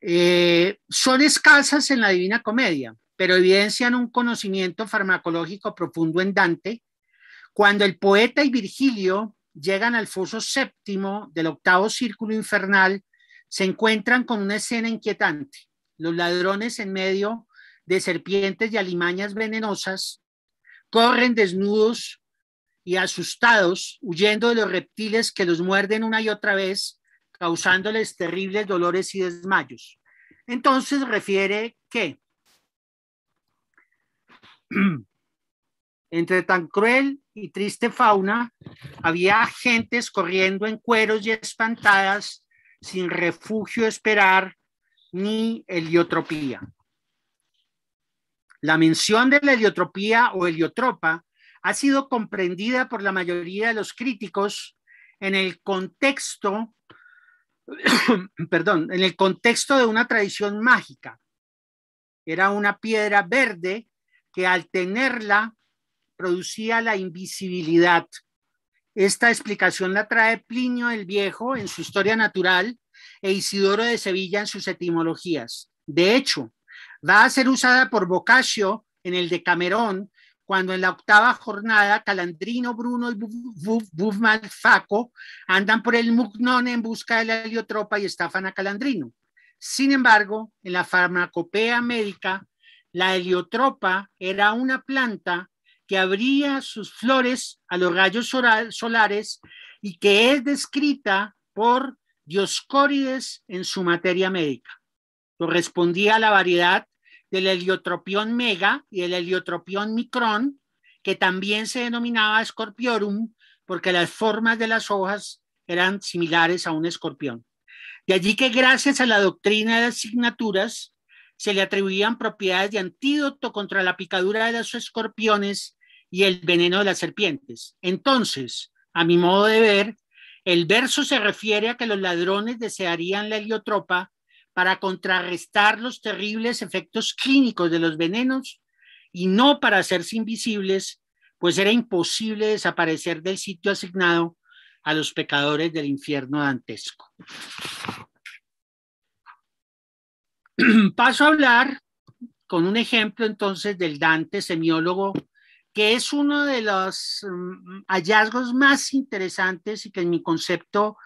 Eh, son escasas en la Divina Comedia, pero evidencian un conocimiento farmacológico profundo en Dante, cuando el poeta y Virgilio llegan al foso séptimo del octavo círculo infernal se encuentran con una escena inquietante. Los ladrones en medio de serpientes y alimañas venenosas corren desnudos y asustados, huyendo de los reptiles que los muerden una y otra vez, causándoles terribles dolores y desmayos. Entonces refiere que entre tan cruel y triste fauna había gentes corriendo en cueros y espantadas sin refugio esperar ni heliotropía. La mención de la heliotropía o heliotropa ha sido comprendida por la mayoría de los críticos en el contexto, perdón, en el contexto de una tradición mágica. Era una piedra verde que al tenerla producía la invisibilidad esta explicación la trae Plinio el Viejo en su Historia Natural e Isidoro de Sevilla en sus etimologías. De hecho, va a ser usada por Boccaccio en el de Camerón, cuando en la octava jornada Calandrino, Bruno y Bufmalfaco andan por el Mugnone en busca de la heliotropa y estafan a Calandrino. Sin embargo, en la farmacopea médica, la heliotropa era una planta que abría sus flores a los rayos solares y que es descrita por Dioscórides en su materia médica. Correspondía a la variedad del heliotropión mega y el heliotropión micrón, que también se denominaba escorpiorum porque las formas de las hojas eran similares a un escorpión. De allí que gracias a la doctrina de las signaturas se le atribuían propiedades de antídoto contra la picadura de los escorpiones y el veneno de las serpientes. Entonces, a mi modo de ver, el verso se refiere a que los ladrones desearían la heliotropa para contrarrestar los terribles efectos clínicos de los venenos y no para hacerse invisibles, pues era imposible desaparecer del sitio asignado a los pecadores del infierno dantesco. Paso a hablar con un ejemplo entonces del Dante semiólogo que es uno de los mm, hallazgos más interesantes y que en mi concepto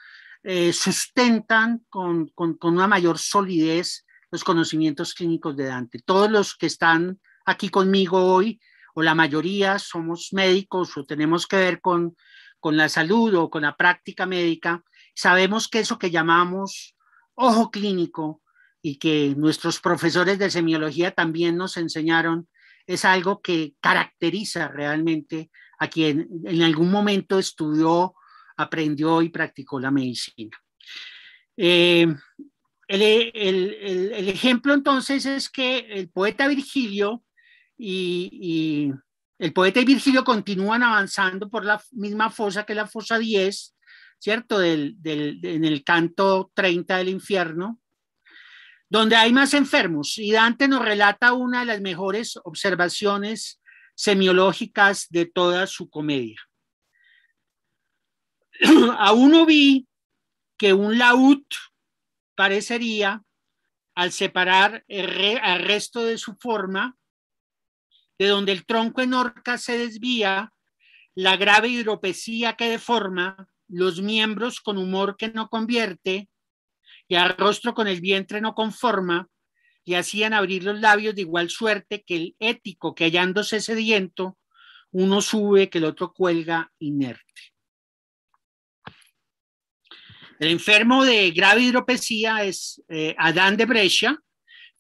eh, sustentan con, una mayor solidez los conocimientos clínicos de Dante. Todos los que están aquí conmigo hoy, o la mayoría, somos médicos o tenemos que ver con, con la salud o con la práctica médica, sabemos que eso que llamamos ojo clínico y que nuestros profesores de semiología también nos enseñaron, es algo que caracteriza realmente a quien en algún momento estudió, aprendió y practicó la medicina. Eh, el, ejemplo entonces es que el poeta Virgilio y, el poeta y Virgilio continúan avanzando por la misma fosa que la fosa 10, ¿cierto? en el canto 30 del infierno, donde hay más enfermos. Y Dante nos relata una de las mejores observaciones semiológicas de toda su comedia. Aún no vi que un laúd parecería, al separar el al resto de su forma, de donde el tronco en orca se desvía, la grave hidropesía que deforma, los miembros con humor que no convierte, y rostro con el vientre no conforma, y hacían abrir los labios de igual suerte que el ético que hallándose sediento, uno sube que el otro cuelga inerte. El enfermo de grave hidropesía es eh, Adán de Brescia,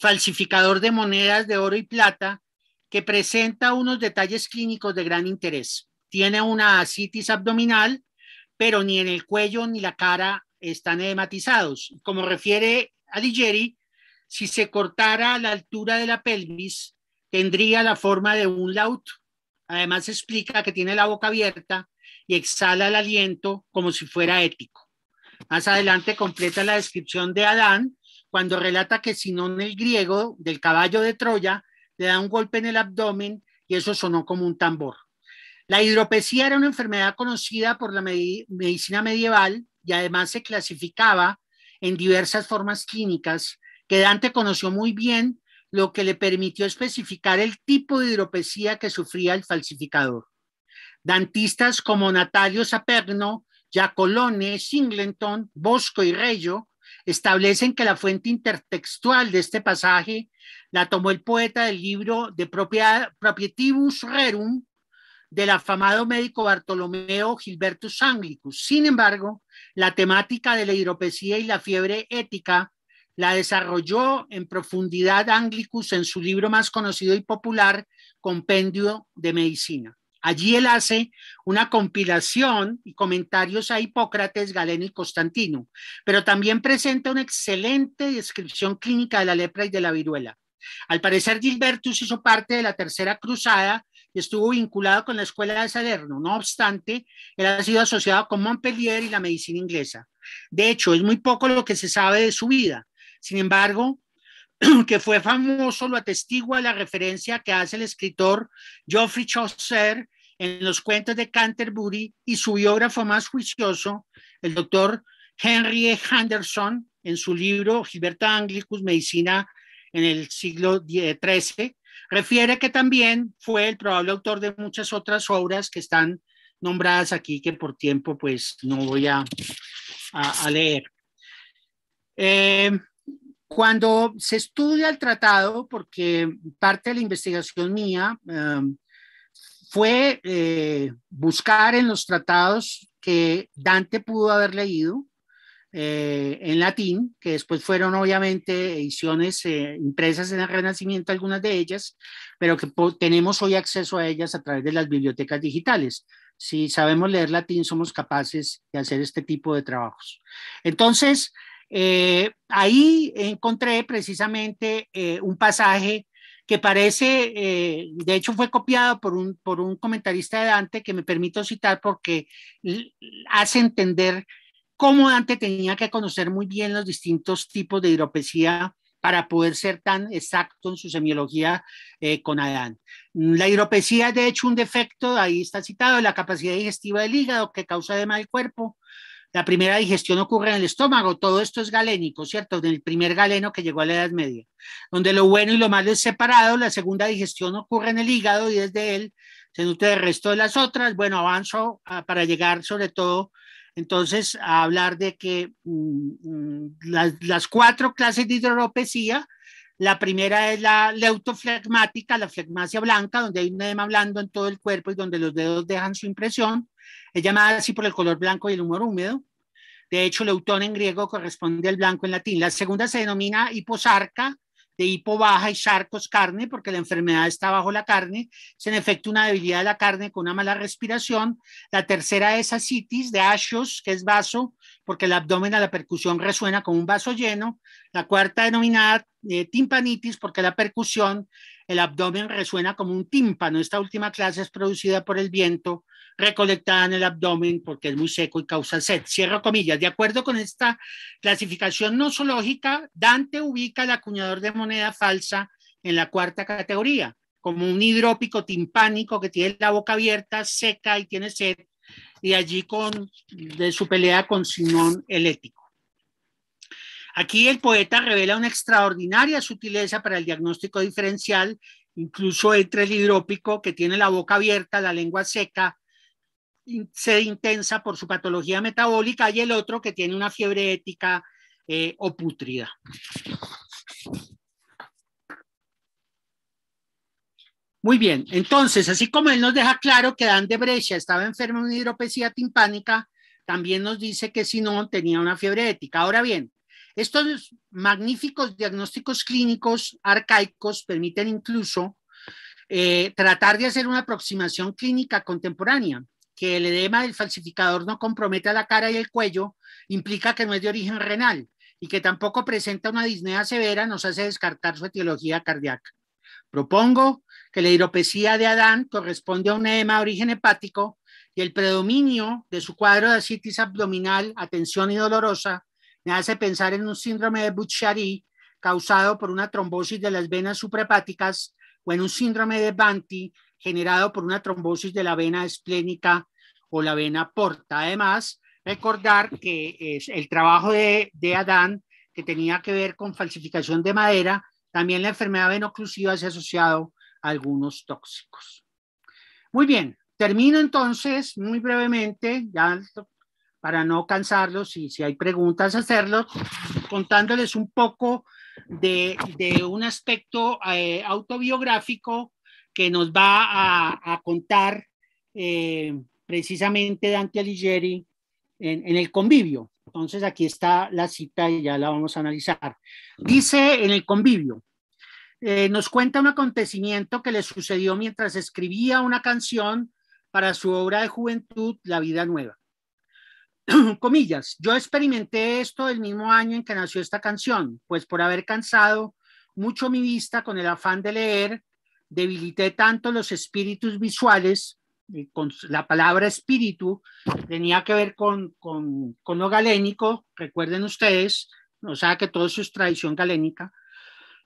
falsificador de monedas de oro y plata, que presenta unos detalles clínicos de gran interés. Tiene una asitis abdominal, pero ni en el cuello ni la cara están edematizados. Como refiere Alighieri, si se cortara a la altura de la pelvis, tendría la forma de un laut. Además explica que tiene la boca abierta y exhala el aliento como si fuera ético. Más adelante completa la descripción de Adán cuando relata que Sinón el griego del caballo de Troya le da un golpe en el abdomen y eso sonó como un tambor. La hidropesía era una enfermedad conocida por la medicina medieval y además se clasificaba en diversas formas clínicas, que Dante conoció muy bien, lo que le permitió especificar el tipo de hidropesía que sufría el falsificador. Dantistas como Natalio Saperno, Giacolone, Singleton, Bosco y Reyo establecen que la fuente intertextual de este pasaje la tomó el poeta del libro de propia, Rerum del afamado médico Bartolomeo Gilbertus Anglicus. Sin embargo, la temática de la hidropesía y la fiebre ética la desarrolló en profundidad Anglicus en su libro más conocido y popular, Compendio de Medicina. Allí él hace una compilación y comentarios a Hipócrates, Galeno y Constantino, pero también presenta una excelente descripción clínica de la lepra y de la viruela. Al parecer, Gilbertus hizo parte de la Tercera Cruzada estuvo vinculado con la Escuela de Salerno. No obstante, él ha sido asociado con Montpellier y la medicina inglesa. De hecho, es muy poco lo que se sabe de su vida. Sin embargo, que fue famoso lo atestigua la referencia que hace el escritor Geoffrey Chaucer en los cuentos de Canterbury y su biógrafo más juicioso, el doctor Henry e. Henderson, en su libro Gilberto Anglicus, Medicina en el siglo XIII, Refiere que también fue el probable autor de muchas otras obras que están nombradas aquí, que por tiempo pues no voy a, leer. Eh, cuando se estudia el tratado, porque parte de la investigación mía eh, fue eh, buscar en los tratados que Dante pudo haber leído, eh, en latín, que después fueron obviamente ediciones eh, impresas en el Renacimiento, algunas de ellas, pero que tenemos hoy acceso a ellas a través de las bibliotecas digitales. Si sabemos leer latín, somos capaces de hacer este tipo de trabajos. Entonces, eh, ahí encontré precisamente un pasaje que parece, de hecho fue copiado por un, por un comentarista de Dante que me permito citar porque hace entender cómo Dante tenía que conocer muy bien los distintos tipos de hidropesía para poder ser tan exacto en su semiología eh, con Adán. La hidropesía es de hecho un defecto, ahí está citado, la capacidad digestiva del hígado que causa de del cuerpo. La primera digestión ocurre en el estómago, todo esto es galénico, ¿cierto? Del primer galeno que llegó a la Edad Media, donde lo bueno y lo malo es separado, la segunda digestión ocurre en el hígado y desde él se nutre el resto de las otras. Bueno, avanzo ah, para llegar sobre todo entonces, a hablar de que mm, mm, las, cuatro clases de hidroropesía, la primera es la leutoflegmática, la flegmasia blanca, donde hay un edema blando en todo el cuerpo y donde los dedos dejan su impresión. Es llamada así por el color blanco y el humor húmedo. De hecho, leutón en griego corresponde al blanco en latín. La segunda se denomina hiposarca, de hipo baja y charcos carne, porque la enfermedad está bajo la carne, se en efecto una debilidad de la carne con una mala respiración. La tercera es asitis de asios, que es vaso, porque el abdomen a la percusión resuena como un vaso lleno. La cuarta denominada eh, timpanitis, porque la percusión, el abdomen resuena como un tímpano. Esta última clase es producida por el viento recolectada en el abdomen porque es muy seco y causa sed. Cierro comillas. De acuerdo con esta clasificación nosológica, Dante ubica al acuñador de moneda falsa en la cuarta categoría, como un hidrópico timpánico que tiene la boca abierta, seca y tiene sed, y allí con de su pelea con Simón el Ético. Aquí el poeta revela una extraordinaria sutileza para el diagnóstico diferencial, incluso entre el hidrópico que tiene la boca abierta, la lengua seca se intensa por su patología metabólica y el otro que tiene una fiebre ética eh, o putrida Muy bien, entonces, así como él nos deja claro que Dan de Brescia estaba enfermo de una hidropesía timpánica, también nos dice que si no tenía una fiebre ética. Ahora bien, estos magníficos diagnósticos clínicos arcaicos permiten incluso eh, tratar de hacer una aproximación clínica contemporánea que el edema del falsificador no comprometa la cara y el cuello implica que no es de origen renal y que tampoco presenta una disnea severa nos hace descartar su etiología cardíaca. Propongo que la hidropesía de Adán corresponde a un edema de origen hepático y el predominio de su cuadro de asitis abdominal, atención y dolorosa, me hace pensar en un síndrome de Butchari causado por una trombosis de las venas suprahepáticas o en un síndrome de Banti generado por una trombosis de la vena esplénica o la vena porta. Además, recordar que es el trabajo de, Adán, que tenía que ver con falsificación de madera, también la enfermedad venoclusiva se ha asociado a algunos tóxicos. Muy bien, termino entonces muy brevemente, ya para no cansarlos y si hay preguntas hacerlo contándoles un poco de, un aspecto eh, autobiográfico que nos va a, contar eh, precisamente Dante Alighieri en, el convivio. Entonces aquí está la cita y ya la vamos a analizar. Dice en el convivio, eh, nos cuenta un acontecimiento que le sucedió mientras escribía una canción para su obra de juventud, La Vida Nueva. Comillas, yo experimenté esto el mismo año en que nació esta canción, pues por haber cansado mucho mi vista con el afán de leer, debilité tanto los espíritus visuales, con la palabra espíritu tenía que ver con, con, con lo galénico, recuerden ustedes, o sea que todo eso es tradición galénica,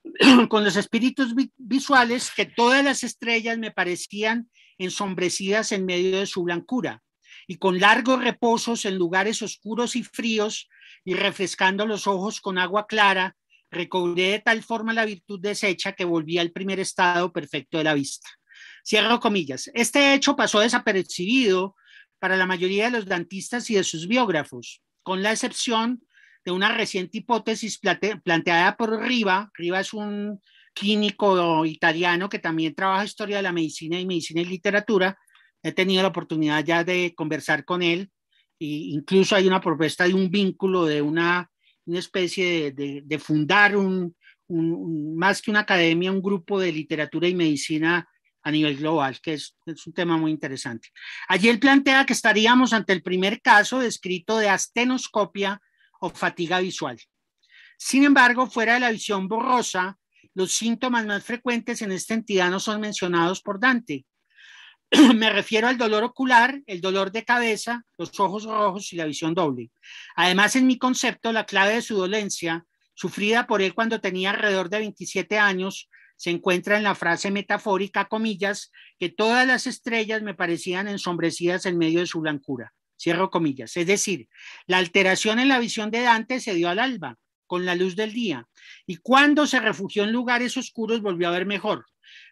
con los espíritus visuales que todas las estrellas me parecían ensombrecidas en medio de su blancura y con largos reposos en lugares oscuros y fríos y refrescando los ojos con agua clara recobré de tal forma la virtud deshecha que volví al primer estado perfecto de la vista. Cierro comillas. Este hecho pasó desapercibido para la mayoría de los dantistas y de sus biógrafos, con la excepción de una reciente hipótesis planteada por Riva. Riva es un clínico italiano que también trabaja historia de la medicina y medicina y literatura. He tenido la oportunidad ya de conversar con él e incluso hay una propuesta de un vínculo de una una especie de, fundar un, más que una academia, un grupo de literatura y medicina a nivel global, que es, es, un tema muy interesante. Allí él plantea que estaríamos ante el primer caso descrito de astenoscopia o fatiga visual. Sin embargo, fuera de la visión borrosa, los síntomas más frecuentes en esta entidad no son mencionados por Dante, me refiero al dolor ocular, el dolor de cabeza, los ojos rojos y la visión doble. Además, en mi concepto, la clave de su dolencia, sufrida por él cuando tenía alrededor de 27 años, se encuentra en la frase metafórica, comillas, que todas las estrellas me parecían ensombrecidas en medio de su blancura. Cierro comillas. Es decir, la alteración en la visión de Dante se dio al alba, con la luz del día, y cuando se refugió en lugares oscuros volvió a ver mejor.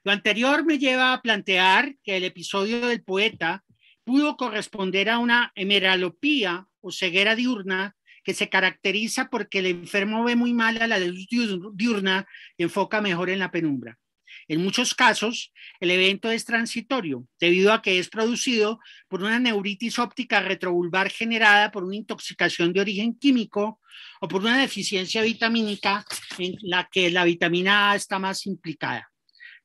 Lo anterior me lleva a plantear que el episodio del poeta pudo corresponder a una hemeralopía o ceguera diurna que se caracteriza porque el enfermo ve muy mal a la luz diurna y enfoca mejor en la penumbra. En muchos casos, el evento es transitorio, debido a que es producido por una neuritis óptica retrovulvar generada por una intoxicación de origen químico o por una deficiencia vitamínica en la que la vitamina A está más implicada.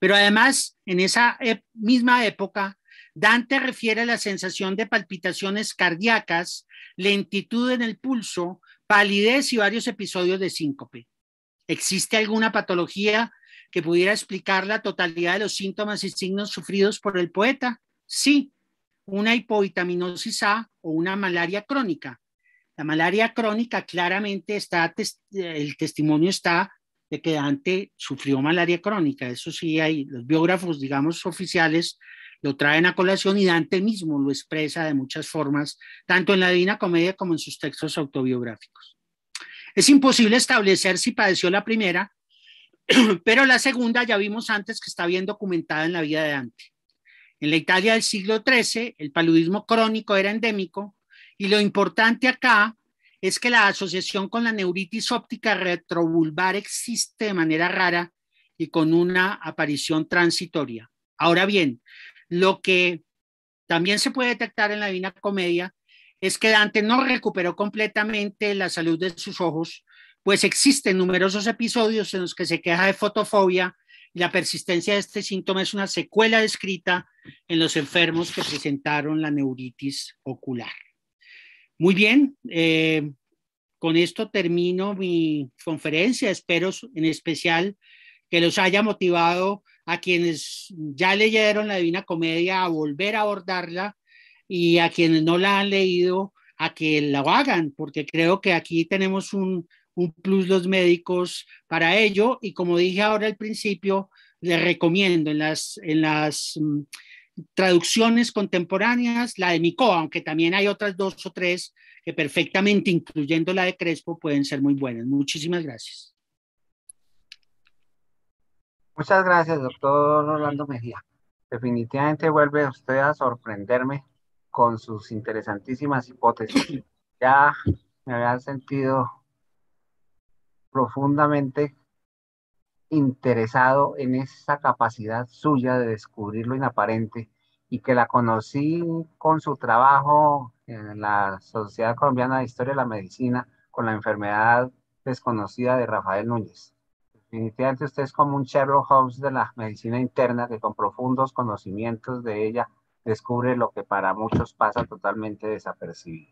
Pero además, en esa misma época, Dante refiere a la sensación de palpitaciones cardíacas, lentitud en el pulso, palidez y varios episodios de síncope. ¿Existe alguna patología que pudiera explicar la totalidad de los síntomas y signos sufridos por el poeta? Sí, una hipovitaminosis A o una malaria crónica. La malaria crónica claramente está, el testimonio está de que Dante sufrió malaria crónica. Eso sí, hay los biógrafos, digamos, oficiales lo traen a colación y Dante mismo lo expresa de muchas formas, tanto en la Divina Comedia como en sus textos autobiográficos. Es imposible establecer si padeció la primera, pero la segunda ya vimos antes que está bien documentada en la vida de Dante. En la Italia del siglo XIII, el paludismo crónico era endémico y lo importante acá es que la asociación con la neuritis óptica retrovulvar existe de manera rara y con una aparición transitoria. Ahora bien, lo que también se puede detectar en la Divina Comedia es que Dante no recuperó completamente la salud de sus ojos, pues existen numerosos episodios en los que se queja de fotofobia y la persistencia de este síntoma es una secuela descrita en los enfermos que presentaron la neuritis ocular. Muy bien, eh, con esto termino mi conferencia. Espero en especial que los haya motivado a quienes ya leyeron la Divina Comedia a volver a abordarla y a quienes no la han leído a que la hagan, porque creo que aquí tenemos un, un plus los médicos para ello. Y como dije ahora al principio, les recomiendo en las, en las mm, traducciones contemporáneas, la de Mico, aunque también hay otras dos o tres que perfectamente, incluyendo la de Crespo, pueden ser muy buenas. Muchísimas gracias. Muchas gracias, doctor Orlando Mejía. Definitivamente vuelve usted a sorprenderme con sus interesantísimas hipótesis. Ya me había sentido profundamente interesado en esa capacidad suya de descubrir lo inaparente y que la conocí con su trabajo en la Sociedad Colombiana de Historia de la Medicina con la enfermedad desconocida de Rafael Núñez. Definitivamente usted es como un Sherlock Holmes de la medicina interna que con profundos conocimientos de ella descubre lo que para muchos pasa totalmente desapercibido.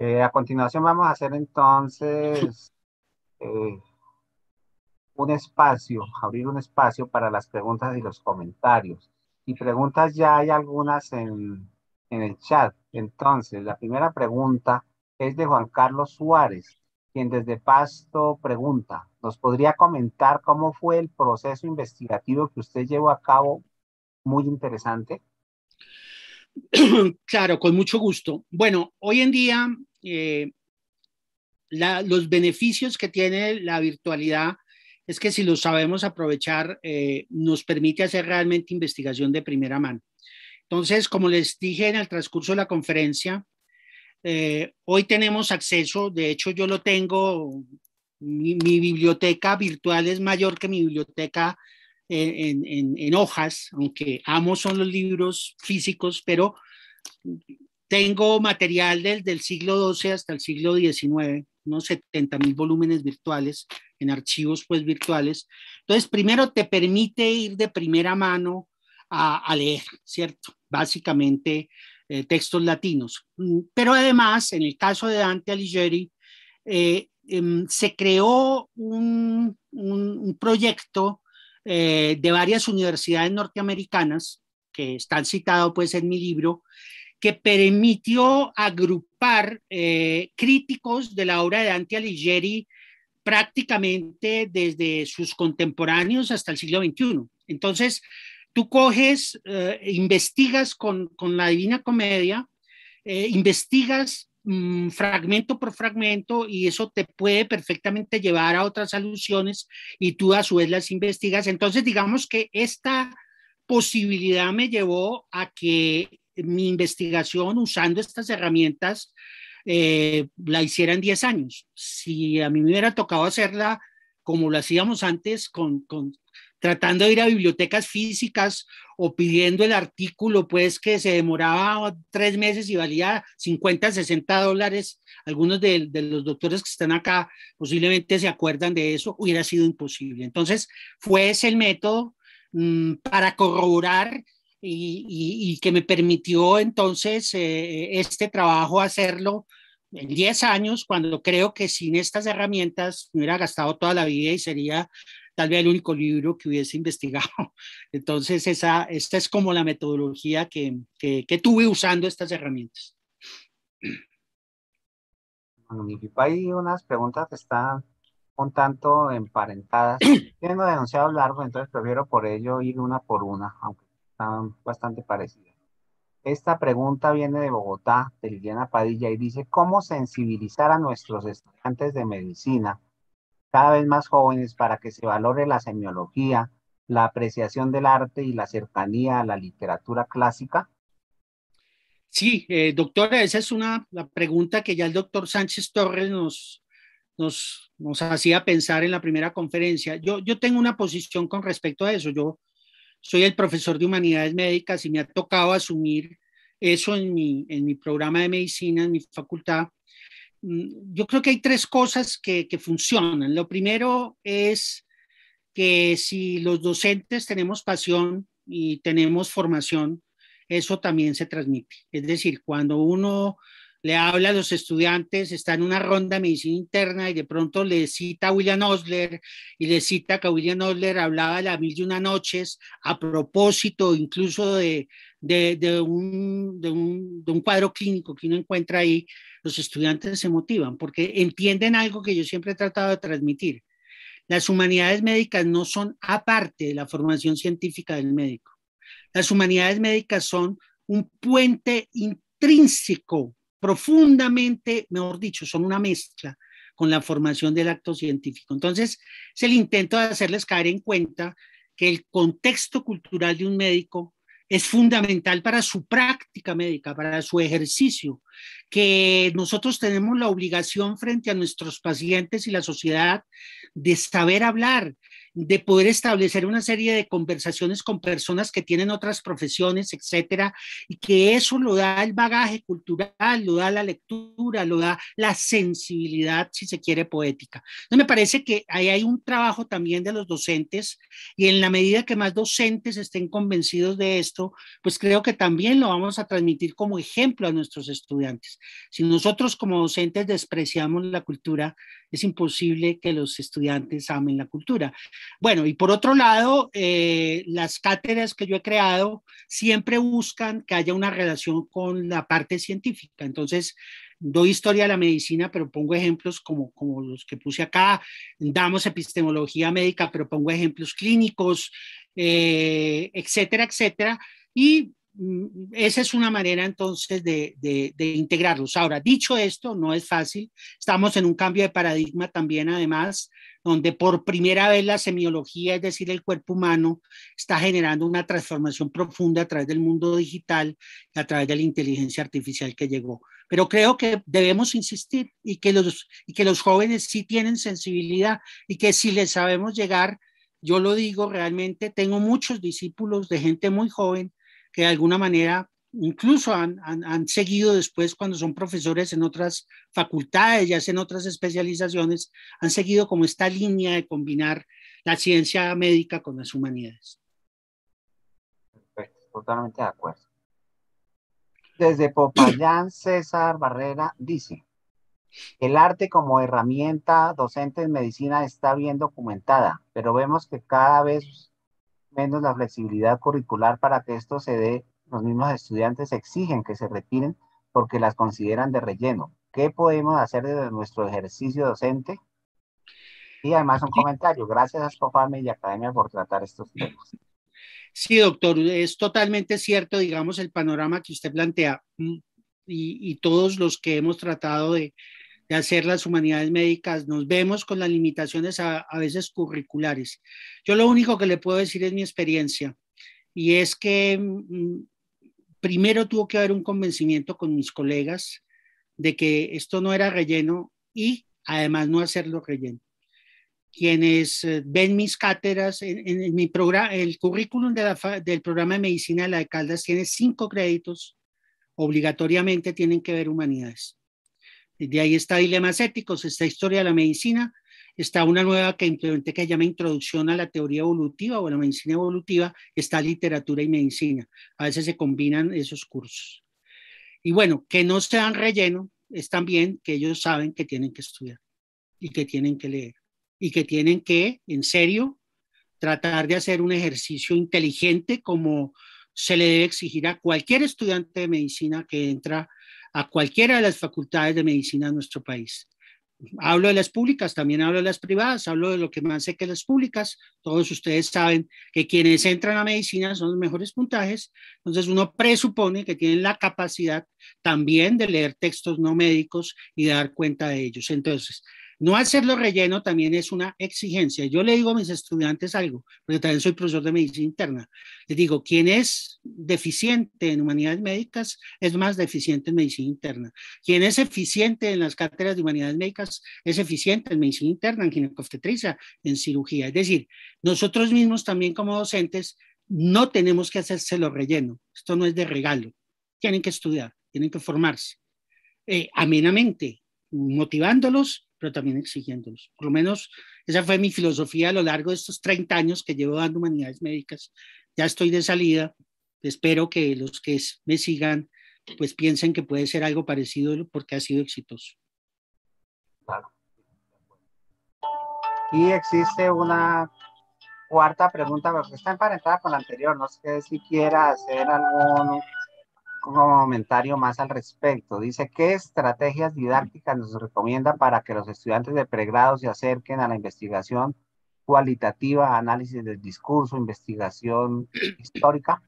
Eh, a continuación vamos a hacer entonces eh, un espacio, abrir un espacio para las preguntas y los comentarios. Y preguntas ya hay algunas en, el chat. Entonces, la primera pregunta es de Juan Carlos Suárez, quien desde Pasto pregunta, ¿nos podría comentar cómo fue el proceso investigativo que usted llevó a cabo? Muy interesante. Claro, con mucho gusto. Bueno, hoy en día eh, los beneficios que tiene la virtualidad es que si lo sabemos aprovechar, eh, nos permite hacer realmente investigación de primera mano. Entonces, como les dije en el transcurso de la conferencia, eh, hoy tenemos acceso, de hecho yo lo tengo, mi, biblioteca virtual es mayor que mi biblioteca en, hojas, aunque amo son los libros físicos, pero tengo material del siglo XII hasta el siglo XIX unos 70 mil volúmenes virtuales, en archivos pues virtuales. Entonces, primero te permite ir de primera mano a, leer, ¿cierto? Básicamente eh, textos latinos. Mm, pero además, en el caso de Dante Alighieri, eh, em, se creó un, proyecto eh, de varias universidades norteamericanas que están citado pues en mi libro, que permitió agrupar eh, críticos de la obra de Dante Alighieri prácticamente desde sus contemporáneos hasta el siglo XXI. Entonces, tú coges, eh, investigas con, la Divina Comedia, eh, investigas mm, fragmento por fragmento y eso te puede perfectamente llevar a otras alusiones y tú a su vez las investigas. Entonces, digamos que esta posibilidad me llevó a que mi investigación usando estas herramientas eh, la hiciera en 10 años. Si a mí me hubiera tocado hacerla como lo hacíamos antes, con, tratando de ir a bibliotecas físicas o pidiendo el artículo, pues que se demoraba tres meses y valía 50, 60 dólares. Algunos de, los doctores que están acá posiblemente se acuerdan de eso, hubiera sido imposible. Entonces, fue ese el método mm, para corroborar y, que me permitió entonces eh, este trabajo hacerlo en 10 años, cuando creo que sin estas herramientas me hubiera gastado toda la vida y sería tal vez el único libro que hubiese investigado. Entonces, esa, esta es como la metodología que, que, tuve usando estas herramientas. Hay unas preguntas que están un tanto emparentadas. Tengo denunciado largo, entonces prefiero por ello ir una por una, aunque están bastante parecidas. Esta pregunta viene de Bogotá, de Liliana Padilla, y dice, ¿cómo sensibilizar a nuestros estudiantes de medicina, cada vez más jóvenes, para que se valore la semiología, la apreciación del arte y la cercanía a la literatura clásica? Sí, eh, doctora, esa es una pregunta que ya el doctor Sánchez Torres nos, nos, nos hacía pensar en la primera conferencia. Yo, yo tengo una posición con respecto a eso. Yo soy el profesor de humanidades médicas y me ha tocado asumir eso en mi, programa de medicina, en mi facultad. Mm, yo creo que hay tres cosas que funcionan. Lo primero es que si los docentes tenemos pasión y tenemos formación, eso también se transmite. Es decir, cuando uno le habla a los estudiantes, está en una ronda de medicina interna y de pronto le cita a William Osler y le cita que William Osler hablaba la mil y una noches a propósito incluso de, de, un, de, un, de un cuadro clínico que uno encuentra ahí. Los estudiantes se motivan porque entienden algo que yo siempre he tratado de transmitir. Las humanidades médicas no son aparte de la formación científica del médico. Las humanidades médicas son un puente intrínseco profundamente, mejor dicho, son una mezcla con la formación del acto científico. Entonces, es el intento de hacerles caer en cuenta que el contexto cultural de un médico es fundamental para su práctica médica, para su ejercicio, que nosotros tenemos la obligación frente a nuestros pacientes y la sociedad de saber hablar, de poder establecer una serie de conversaciones con personas que tienen otras profesiones, etcétera, y que eso lo da el bagaje cultural, lo da la lectura, lo da la sensibilidad, si se quiere, poética. me parece que ahí hay un trabajo también de los docentes, y en la medida que más docentes estén convencidos de esto, pues creo que también lo vamos a transmitir como ejemplo a nuestros estudiantes. Si nosotros como docentes despreciamos la cultura, es imposible que los estudiantes amen la cultura. Bueno, y por otro lado, eh, las cátedras que yo he creado siempre buscan que haya una relación con la parte científica. Entonces, doy historia a la medicina, pero pongo ejemplos como, como los que puse acá, damos epistemología médica, pero pongo ejemplos clínicos, eh, etcétera, etcétera. Y Mm, esa es una manera entonces de, de, integrarlos. Ahora, dicho esto, no es fácil. Estamos en un cambio de paradigma también, además, donde por primera vez la semiología, es decir, el cuerpo humano, está generando una transformación profunda a través del mundo digital a través de la inteligencia artificial que llegó. Pero creo que debemos insistir y que los, y que los jóvenes sí tienen sensibilidad y que si les sabemos llegar, yo lo digo realmente, tengo muchos discípulos de gente muy joven que de alguna manera incluso han, seguido después cuando son profesores en otras facultades, ya en otras especializaciones, han seguido como esta línea de combinar la ciencia médica con las humanidades. totalmente de acuerdo. Desde Popayán, César Barrera dice, el arte como herramienta docente en medicina está bien documentada, pero vemos que cada vez menos la flexibilidad curricular para que esto se dé, los mismos estudiantes exigen que se retiren porque las consideran de relleno. ¿Qué podemos hacer desde nuestro ejercicio docente? Y además un comentario, gracias a Escofame y Academia por tratar estos temas. Sí, doctor, es totalmente cierto, digamos, el panorama que usted plantea mm, y todos los que hemos tratado de, de hacer las humanidades médicas, nos vemos con las limitaciones a, veces curriculares. Yo lo único que le puedo decir es mi experiencia y es que mm, primero tuvo que haber un convencimiento con mis colegas de que esto no era relleno y además no hacerlo relleno. Quienes eh, ven mis cátedras, en, mi programa, el currículum del programa de medicina de la de Caldas tiene cinco créditos, obligatoriamente tienen que ver humanidades. De ahí está Dilemas Éticos, esta Historia de la Medicina, está una nueva que implementé que llama Introducción a la Teoría Evolutiva o a la Medicina Evolutiva, está Literatura y Medicina. A veces se combinan esos cursos. Y bueno, que no se sean relleno es también que ellos saben que tienen que estudiar y que tienen que leer y que tienen que, en serio, tratar de hacer un ejercicio inteligente como se le debe exigir a cualquier estudiante de medicina que entra a cualquiera de las facultades de medicina de nuestro país. Hablo de las públicas, también hablo de las privadas, hablo de lo que más sé que las públicas. Todos ustedes saben que quienes entran a medicina son los mejores puntajes. Entonces uno presupone que tienen la capacidad también de leer textos no médicos y de dar cuenta de ellos. Entonces, no hacerlo relleno también es una exigencia. Yo le digo a mis estudiantes algo, porque también soy profesor de medicina interna. Les digo, quien es deficiente en humanidades médicas es más deficiente en medicina interna. Quien es eficiente en las cátedras de humanidades médicas es eficiente en medicina interna, en ginecobstetricia, en cirugía. Es decir, nosotros mismos también como docentes no tenemos que hacérselo relleno. Esto no es de regalo. Tienen que estudiar, tienen que formarse. Eh, amenamente, motivándolos pero también exigiéndolos. Por lo menos esa fue mi filosofía a lo largo de estos 30 años que llevo dando humanidades médicas. Ya estoy de salida, espero que los que me sigan pues piensen que puede ser algo parecido porque ha sido exitoso. Claro. Y existe una cuarta pregunta, porque está emparentada con la anterior. No sé si quiera hacer algún comentario más al respecto. Dice, ¿qué estrategias didácticas nos recomienda para que los estudiantes de pregrado se acerquen a la investigación cualitativa, análisis del discurso, investigación histórica?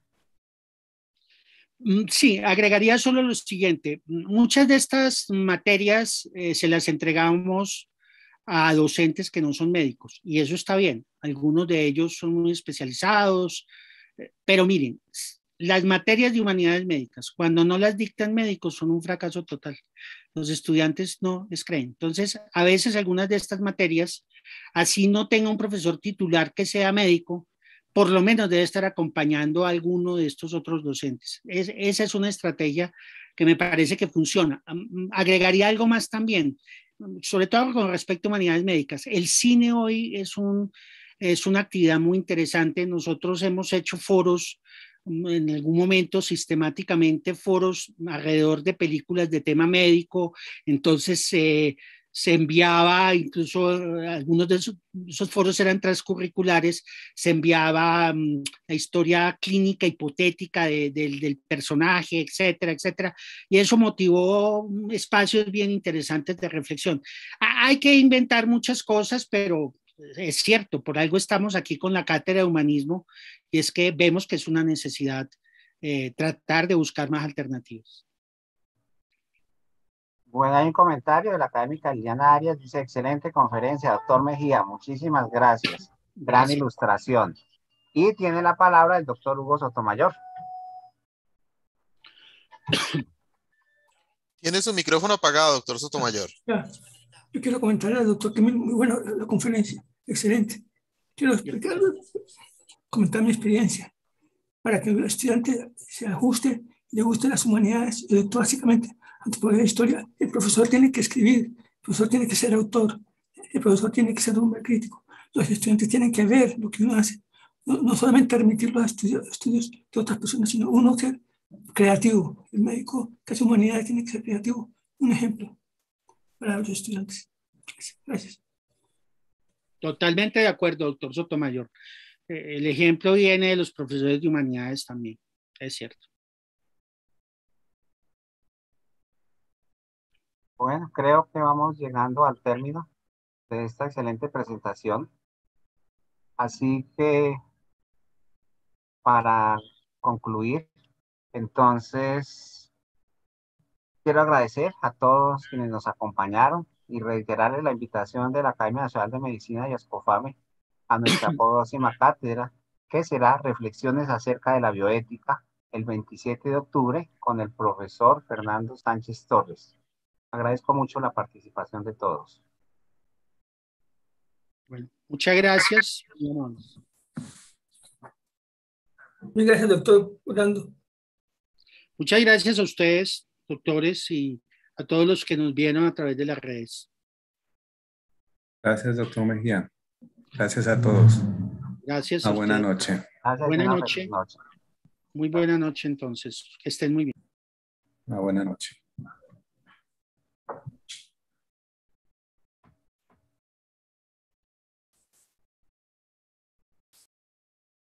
Mm, sí, agregaría solo lo siguiente. Muchas de estas materias eh, se las entregamos a docentes que no son médicos y eso está bien. Algunos de ellos son muy especializados, eh, pero miren, las materias de humanidades médicas, cuando no las dictan médicos, son un fracaso total. Los estudiantes no les creen. Entonces, a veces algunas de estas materias, así no tenga un profesor titular que sea médico, por lo menos debe estar acompañando a alguno de estos otros docentes. esa es una estrategia que me parece que funciona. Agregaría algo más también, sobre todo con respecto a humanidades médicas. El cine hoy es un, es una actividad muy interesante. Nosotros hemos hecho foros en algún momento sistemáticamente foros alrededor de películas de tema médico, entonces eh, se enviaba, incluso eh, algunos de esos, foros eran transcurriculares, se enviaba mm, la historia clínica hipotética del personaje, etcétera, etcétera. Y eso motivó mm, espacios bien interesantes de reflexión. Hay que inventar muchas cosas, pero es cierto, por algo estamos aquí con la cátedra de humanismo y es que vemos que es una necesidad eh, tratar de buscar más alternativas. Bueno, hay un comentario de la académica Liliana Arias, dice, excelente conferencia, doctor Mejía, muchísimas gracias, gran ilustración. Y tiene la palabra el doctor Hugo Sotomayor. Tiene su micrófono apagado, doctor Sotomayor. Yo quiero comentarle al doctor que muy buena la conferencia excelente. Quiero comentar comentar mi experiencia, para que el estudiante se ajuste y le guste las humanidades. básicamente básicamente, antropología de historia, el profesor tiene que escribir, el profesor tiene que ser autor, el profesor tiene que ser hombre crítico. Los estudiantes tienen que ver lo que uno hace, no, solamente remitir los estudios, estudios de otras personas, sino uno ser creativo. El médico que hace humanidades tiene que ser creativo. Un ejemplo para los estudiantes. Gracias. Totalmente de acuerdo, doctor Sotomayor. Eh, el ejemplo viene de los profesores de humanidades también, es cierto. Bueno, creo que vamos llegando al término de esta excelente presentación. Así que para concluir, entonces quiero agradecer a todos quienes nos acompañaron, y reiterarle la invitación de la Academia Nacional de Medicina y Ascofame a nuestra próxima cátedra, que será Reflexiones acerca de la bioética, el 27 de octubre, con el profesor Fernando Sánchez Torres. Agradezco mucho la participación de todos. Bueno, muchas gracias. Muchas gracias, doctor Orlando. Muchas gracias a ustedes, doctores, y a todos los que nos vieron a través de las redes. Gracias, doctor Mejía. Gracias a todos. Gracias. A, buena noche. Buena Muy buena noche entonces. Que estén muy bien. Una buena noche.